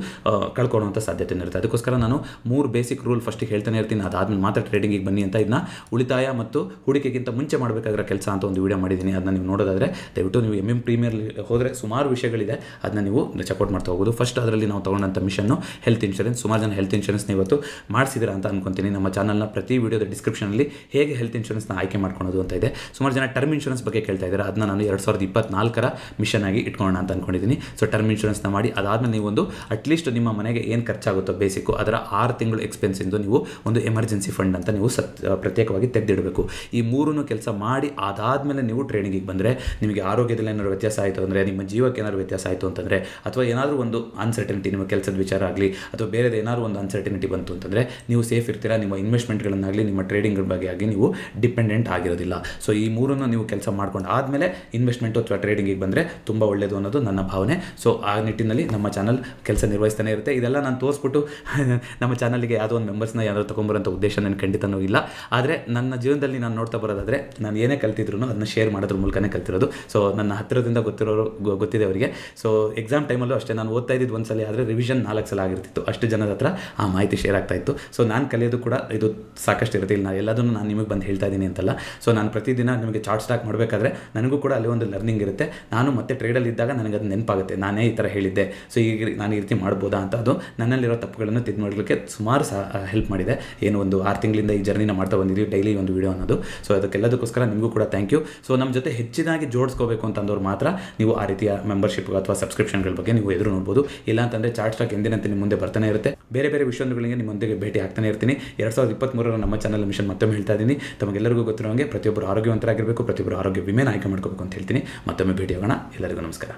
ಕಳ್ಕೊಳ್ಳುವಂಥ ಸಾಧ್ಯತೆ ಇರುತ್ತೆ ಅದಕ್ಕೋಸ್ಕರ ನಾನು ಮೂರು ಬೇಸಿಕ್ ರೂಲ್ ಫಸ್ಟಿಗೆ ಹೇಳ್ತಾನೆ ಇರ್ತೀನಿ ಅದಾದ್ಮೇಲೆ ಮಾತ್ರ ಟ್ರೇಡಿಂಗಿಗೆ ಬನ್ನಿ ಅಂತ ಇದನ್ನ ಉಳಿತಾಯ ಮತ್ತು ಮತ್ತು ಹೂಡಿಕೆಗಿಂತ ಮುಂಚೆ ಮಾಡಬೇಕಾಗಿರೋ ಕೆಲಸ ಅಂತ ಒಂದು ವಿಡಿಯೋ ಮಾಡಿದ್ದೀನಿ ಅದನ್ನ ನೀವು ನೋಡೋದಾದರೆ ದಯವಿಟ್ಟು ನೀವು ಎಮ್ ಎಮ್ ಪ್ರೀಮಿಯರ್ಲಿ ಹೋದರೆ ಸುಮಾರು ವಿಷಯಗಳಿದೆ ಅದನ್ನ ನೀವು ಚೆಕ್ಔಟ್ ಮಾಡ್ತಾ ಹೋಗೋದು ಫಸ್ಟ್ ಅದರಲ್ಲಿ ನಾವು ತೊಗೊಂಡಂಥ ಮಿಷನ್ನು ಹೆಲ್ತ್ ಇನ್ಶೂರೆನ್ಸ್ ಸುಮಾರು ಜನ ಹೆಲ್ತ್ ಇನ್ಶೂರೆನ್ಸ್ನ ಇವತ್ತು ಮಾಡಿಸಿದ್ರೆ ಅಂತ ಅನ್ಕೊತೀನಿ ನಮ್ಮ ಚಾನಲ್ನ ಪ್ರತಿ ವಿಡಿಯೋದ ಡಿಸ್ಕ್ರಿಪ್ಷನಲ್ಲಿ ಹೇಗೆ ಹೆಲ್ತ್ ಇನ್ಶೂರೆನ್ಸ್ನ ಆಯ್ಕೆ ಮಾಡ್ಕೊಳೋದು ಅಂತ ಇದೆ ಸುಮಾರು ಜನ ಟರ್ಮ್ ಇನ್ಶೂರೆನ್ಸ್ ಬಗ್ಗೆ ಕೇಳ್ತಾ ಇದ್ದಾರೆ ಅದನ್ನ ನಾನು ಎರಡು ಸಾವಿರದ ಇಪ್ಪತ್ನಾಲ್ಕರ ಮಿಷನ್ ಆಗಿ ಇಟ್ಕೊಳ್ಳೋಣ ಅಂತ ಅನ್ಕೊಂಡಿದ್ದೀನಿ ಸೊ ಟರ್ಮ್ ಇನ್ಶೂರೆನ್ಸ್ನ ಮಾಡಿ ಅದಾದಮೇಲೆ ನೀವು ಒಂದು ಅಟ್ಲೀಸ್ಟ್ ನಿಮ್ಮ ಮನೆಗೆ ಏನು ಖರ್ಚಾಗುತ್ತೋ ಬೇಸಿಕ್ಕು ಅದರ ಆರು ತಿಂಗಳು ಎಕ್ಸ್ಪೆನ್ಸಿಂದು ನೀವು ಒಂದು ಎಮರ್ಜೆನ್ಸಿ ಫಂಡ್ ಅಂತ ನೀವು ಸತ್ ಪ್ರತ್ಯೇಕವಾಗಿ ತೆಗೆದಿಡಬೇಕು ಈ ಮೂರನ್ನು ಕೆಲಸ ಮಾಡಿ ಅದಾದಮೇಲೆ ನೀವು ಟ್ರೈನಿಂಗಿಗೆ ಬಂದರೆ ನಿಮಗೆ ಆರೋಗ್ಯದಲ್ಲಿ ಏನಾದ್ರು ವ್ಯತ್ಯಾಸ ಆಯಿತು ಅಂದರೆ ನಿಮ್ಮ ಜೀವಕ್ಕೆ ಏನಾದ್ರು ವ್ಯತ್ಯಾಸ ಆಯಿತು ಅಂತಂದರೆ ಅಥವಾ ಏನಾದರೂ ಒಂದು ಅನ್ಸರ್ಟನಿಟಿ ನಿಮ್ಮ ಕೆಲಸದ ವಿಚಾರ ಆಗಲಿ ಅಥವಾ ಬೇರೆದು ಏನಾದರೂ ಒಂದು ಅನ್ಸರ್ಟನಿಟಿ ಬಂತು ಅಂತಂದರೆ ನೀವು ಸೇಫ್ ಇರ್ತೀರಾ ನಿಮ್ಮ ಇನ್ವೆಸ್ಟ್ಮೆಂಟ್ಗಳನ್ನಾಗಲಿ ನಿಮ್ಮ ಟ್ರೇಡಿಂಗ್ ಬಗ್ಗೆ ಆಗಿ ನೀವು ಡಿಪೆಂಡೆಂಟ್ ಆಗಿರೋದಿಲ್ಲ ಸೊ ಈ ಮೂರನ್ನು ನೀವು ಕೆಲಸ ಮಾಡ್ಕೊಂಡು ಆದಮೇಲೆ ಇನ್ವೆಸ್ಟ್ಮೆಂಟ್ ಅಥವಾ ಟ್ರೇಡಿಂಗಿಗೆ ಬಂದರೆ ತುಂಬ ಒಳ್ಳೆಯದು ಅನ್ನೋದು ನನ್ನ ಭಾವನೆ ಸೊ ಆ ನಿಟ್ಟಿನಲ್ಲಿ ನಮ್ಮ ಚಾನಲ್ ಕೆಲಸ ನಿರ್ವಹಿಸ್ತಾನೆ ಇರುತ್ತೆ ಇದೆಲ್ಲ ನಾನು ತೋರಿಸ್ಬಿಟ್ಟು [LAUGHS] ನಮ್ಮ ಚಾನಲ್ಗೆ ಯಾವುದೋ ಒಂದು ಮೆಂಬರ್ಸ್ನ ಯಾರು ತೊಗೊಂಬರೋಂಥ ಉದ್ದೇಶ ನಾನು ಖಂಡಿತನೂ ಇಲ್ಲ ಆದರೆ ನನ್ನ ಜೀವನದಲ್ಲಿ ಜೀವನದಲ್ಲಿ ನಾನು ನೋಡ್ತಾ ಬರೋದಾದರೆ ನಾನು ಏನೇ ಕಲ್ತಿದ್ರು ಅದನ್ನ ಶೇರ್ ಮಾಡೋದ್ರ ಮೂಲಕನೇ ಕಲ್ತಿರೋದು ಸೊ ನನ್ನ ಹತ್ತಿರದಿಂದ ಗೊತ್ತಿರೋರು ಗೊತ್ತಿದೆ ಅವರಿಗೆ ಸೊ ಎಕ್ಸಾಮ್ ಟೈಮಲ್ಲೂ ಅಷ್ಟೇ ನಾನು ಓದ್ತಾ ಇದ್ದಿದ್ದು ಒಂದು ಸಲ ಆದರೆ ರಿವಿಷನ್ ನಾಲ್ಕು ಸಲ ಆಗಿರ್ತಿತ್ತು ಅಷ್ಟು ಜನದ ಹತ್ರ ಆ ಮಾಹಿತಿ ಶೇರ್ ಆಗ್ತಾ ಇತ್ತು ಸೊ ನಾನು ಕಲಿಯೋದು ಕೂಡ ಇದು ಸಾಕಷ್ಟು ಇರುತ್ತೆ ಇಲ್ಲಿ ನಾನು ಎಲ್ಲದನ್ನು ನಾನು ನಿಮಗೆ ಬಂದು ಹೇಳ್ತಾ ಇದ್ದೀನಿ ಅಂತಲ್ಲ ಸೊ ನಾನು ಪ್ರತಿದಿನ ನಿಮಗೆ ಚಾರ್ಟ್ ಸ್ಟಾಕ್ ಮಾಡಬೇಕಾದ್ರೆ ನನಗೂ ಕೂಡ ಅಲ್ಲಿ ಒಂದು ಲರ್ನಿಂಗ್ ಇರುತ್ತೆ ನಾನು ಮತ್ತೆ ಟ್ರೇಡಲ್ಲಿ ಇದ್ದಾಗ ನನಗೆ ಅದು ನೆನಪಾಗುತ್ತೆ ನಾನೇ ಈ ಥರ ಹೇಳಿದ್ದೆ ಸೊ ಈಗ ನಾನು ಈ ರೀತಿ ಮಾಡ್ಬೋದಾ ಅಂತ ಅದು ನನ್ನಲ್ಲಿರೋ ತಪ್ಪುಗಳನ್ನು ತಿದ್ದು ಮಾಡಲಿಕ್ಕೆ ಸುಮಾರು ಸಹ ಹೆಲ್ಪ್ ಮಾಡಿದೆ ಏನು ಒಂದು ಆರು ತಿಂಗಳಿಂದ ಈ ಜರ್ನಿನ ಮಾಡ್ತಾ ಬಂದಿದ್ದೀವಿ ಡೈಲಿ ಒಂದು ವಿಡಿಯೋ ಅನ್ನೋದು ಸೊ ಅದಕ್ಕೆಲ್ಲದಕ್ಕೋಸ್ಕರ ನಿಮಗೂ ಕೂಡ ಥ್ಯಾಂಕ್ ಯು ಸೊ ನಮ್ಮ ಜೊತೆ ಹೆಚ್ಚಿನಾಗಿ ಜೋಡಿಸ್ಕೋಬೇಕು ಅಂತಂದವ್ರು ಮಾತ್ರ ನೀವು ಆ ರೀತಿಯ ಮೆಂಬರ್ಶಿಪ್ ಅಥವಾ ಸಬ್ಸ್ಕ್ರಿಪ್ಷನ್ಗಳ ಬಗ್ಗೆ ನೀವು ಎದುರು ನೋಡ್ಬೋದು ಇಲ್ಲ ಅಂತಂದರೆ ಚಾರ್ಟ್ ಸ್ಟಾಕ್ ಎಂದಿನಂತೆ ನಿಮ್ಮ ಮುಂದೆ ಬರ್ತಾನೆ ಇರುತ್ತೆ ಬೇರೆ ಬೇರೆ ವಿಷಯಗಳಿಗೆ ನಿಮ್ಮೊಂದಿಗೆ ಭೇಟಿ ಆಗ್ತಾನೆ ಇರ್ತೀನಿ ಎರಡು ಸಾವಿರದ ಇಪ್ಪತ್ತ್ಮೂರರ ನಮ್ಮ ಚಾನಲ್ ಮಿಷನ್ ಮತ್ತೊಮ್ಮೆ ಹೇಳ್ತಾ ಇದ್ದೀನಿ ತಮಗೆಲ್ಲರಿಗೂ ಗೊತ್ತಿರೋ ಹಾಗೆ ಪ್ರತಿಯೊಬ್ಬರು ಆರೋಗ್ಯವಂತರಾಗಿರಬೇಕು ಪ್ರತಿಯೊಬ್ಬರು ಆರೋಗ್ಯ ವಿಮೆನ ಆಯ್ಕೆ ಮಾಡ್ಕೋಬೇಕು ಅಂತ ಹೇಳ್ತೀನಿ ಮತ್ತೊಮ್ಮೆ ಭೇಟಿಯಾಗೋಣ ಎಲ್ಲರಿಗೂ ನಮಸ್ಕಾರ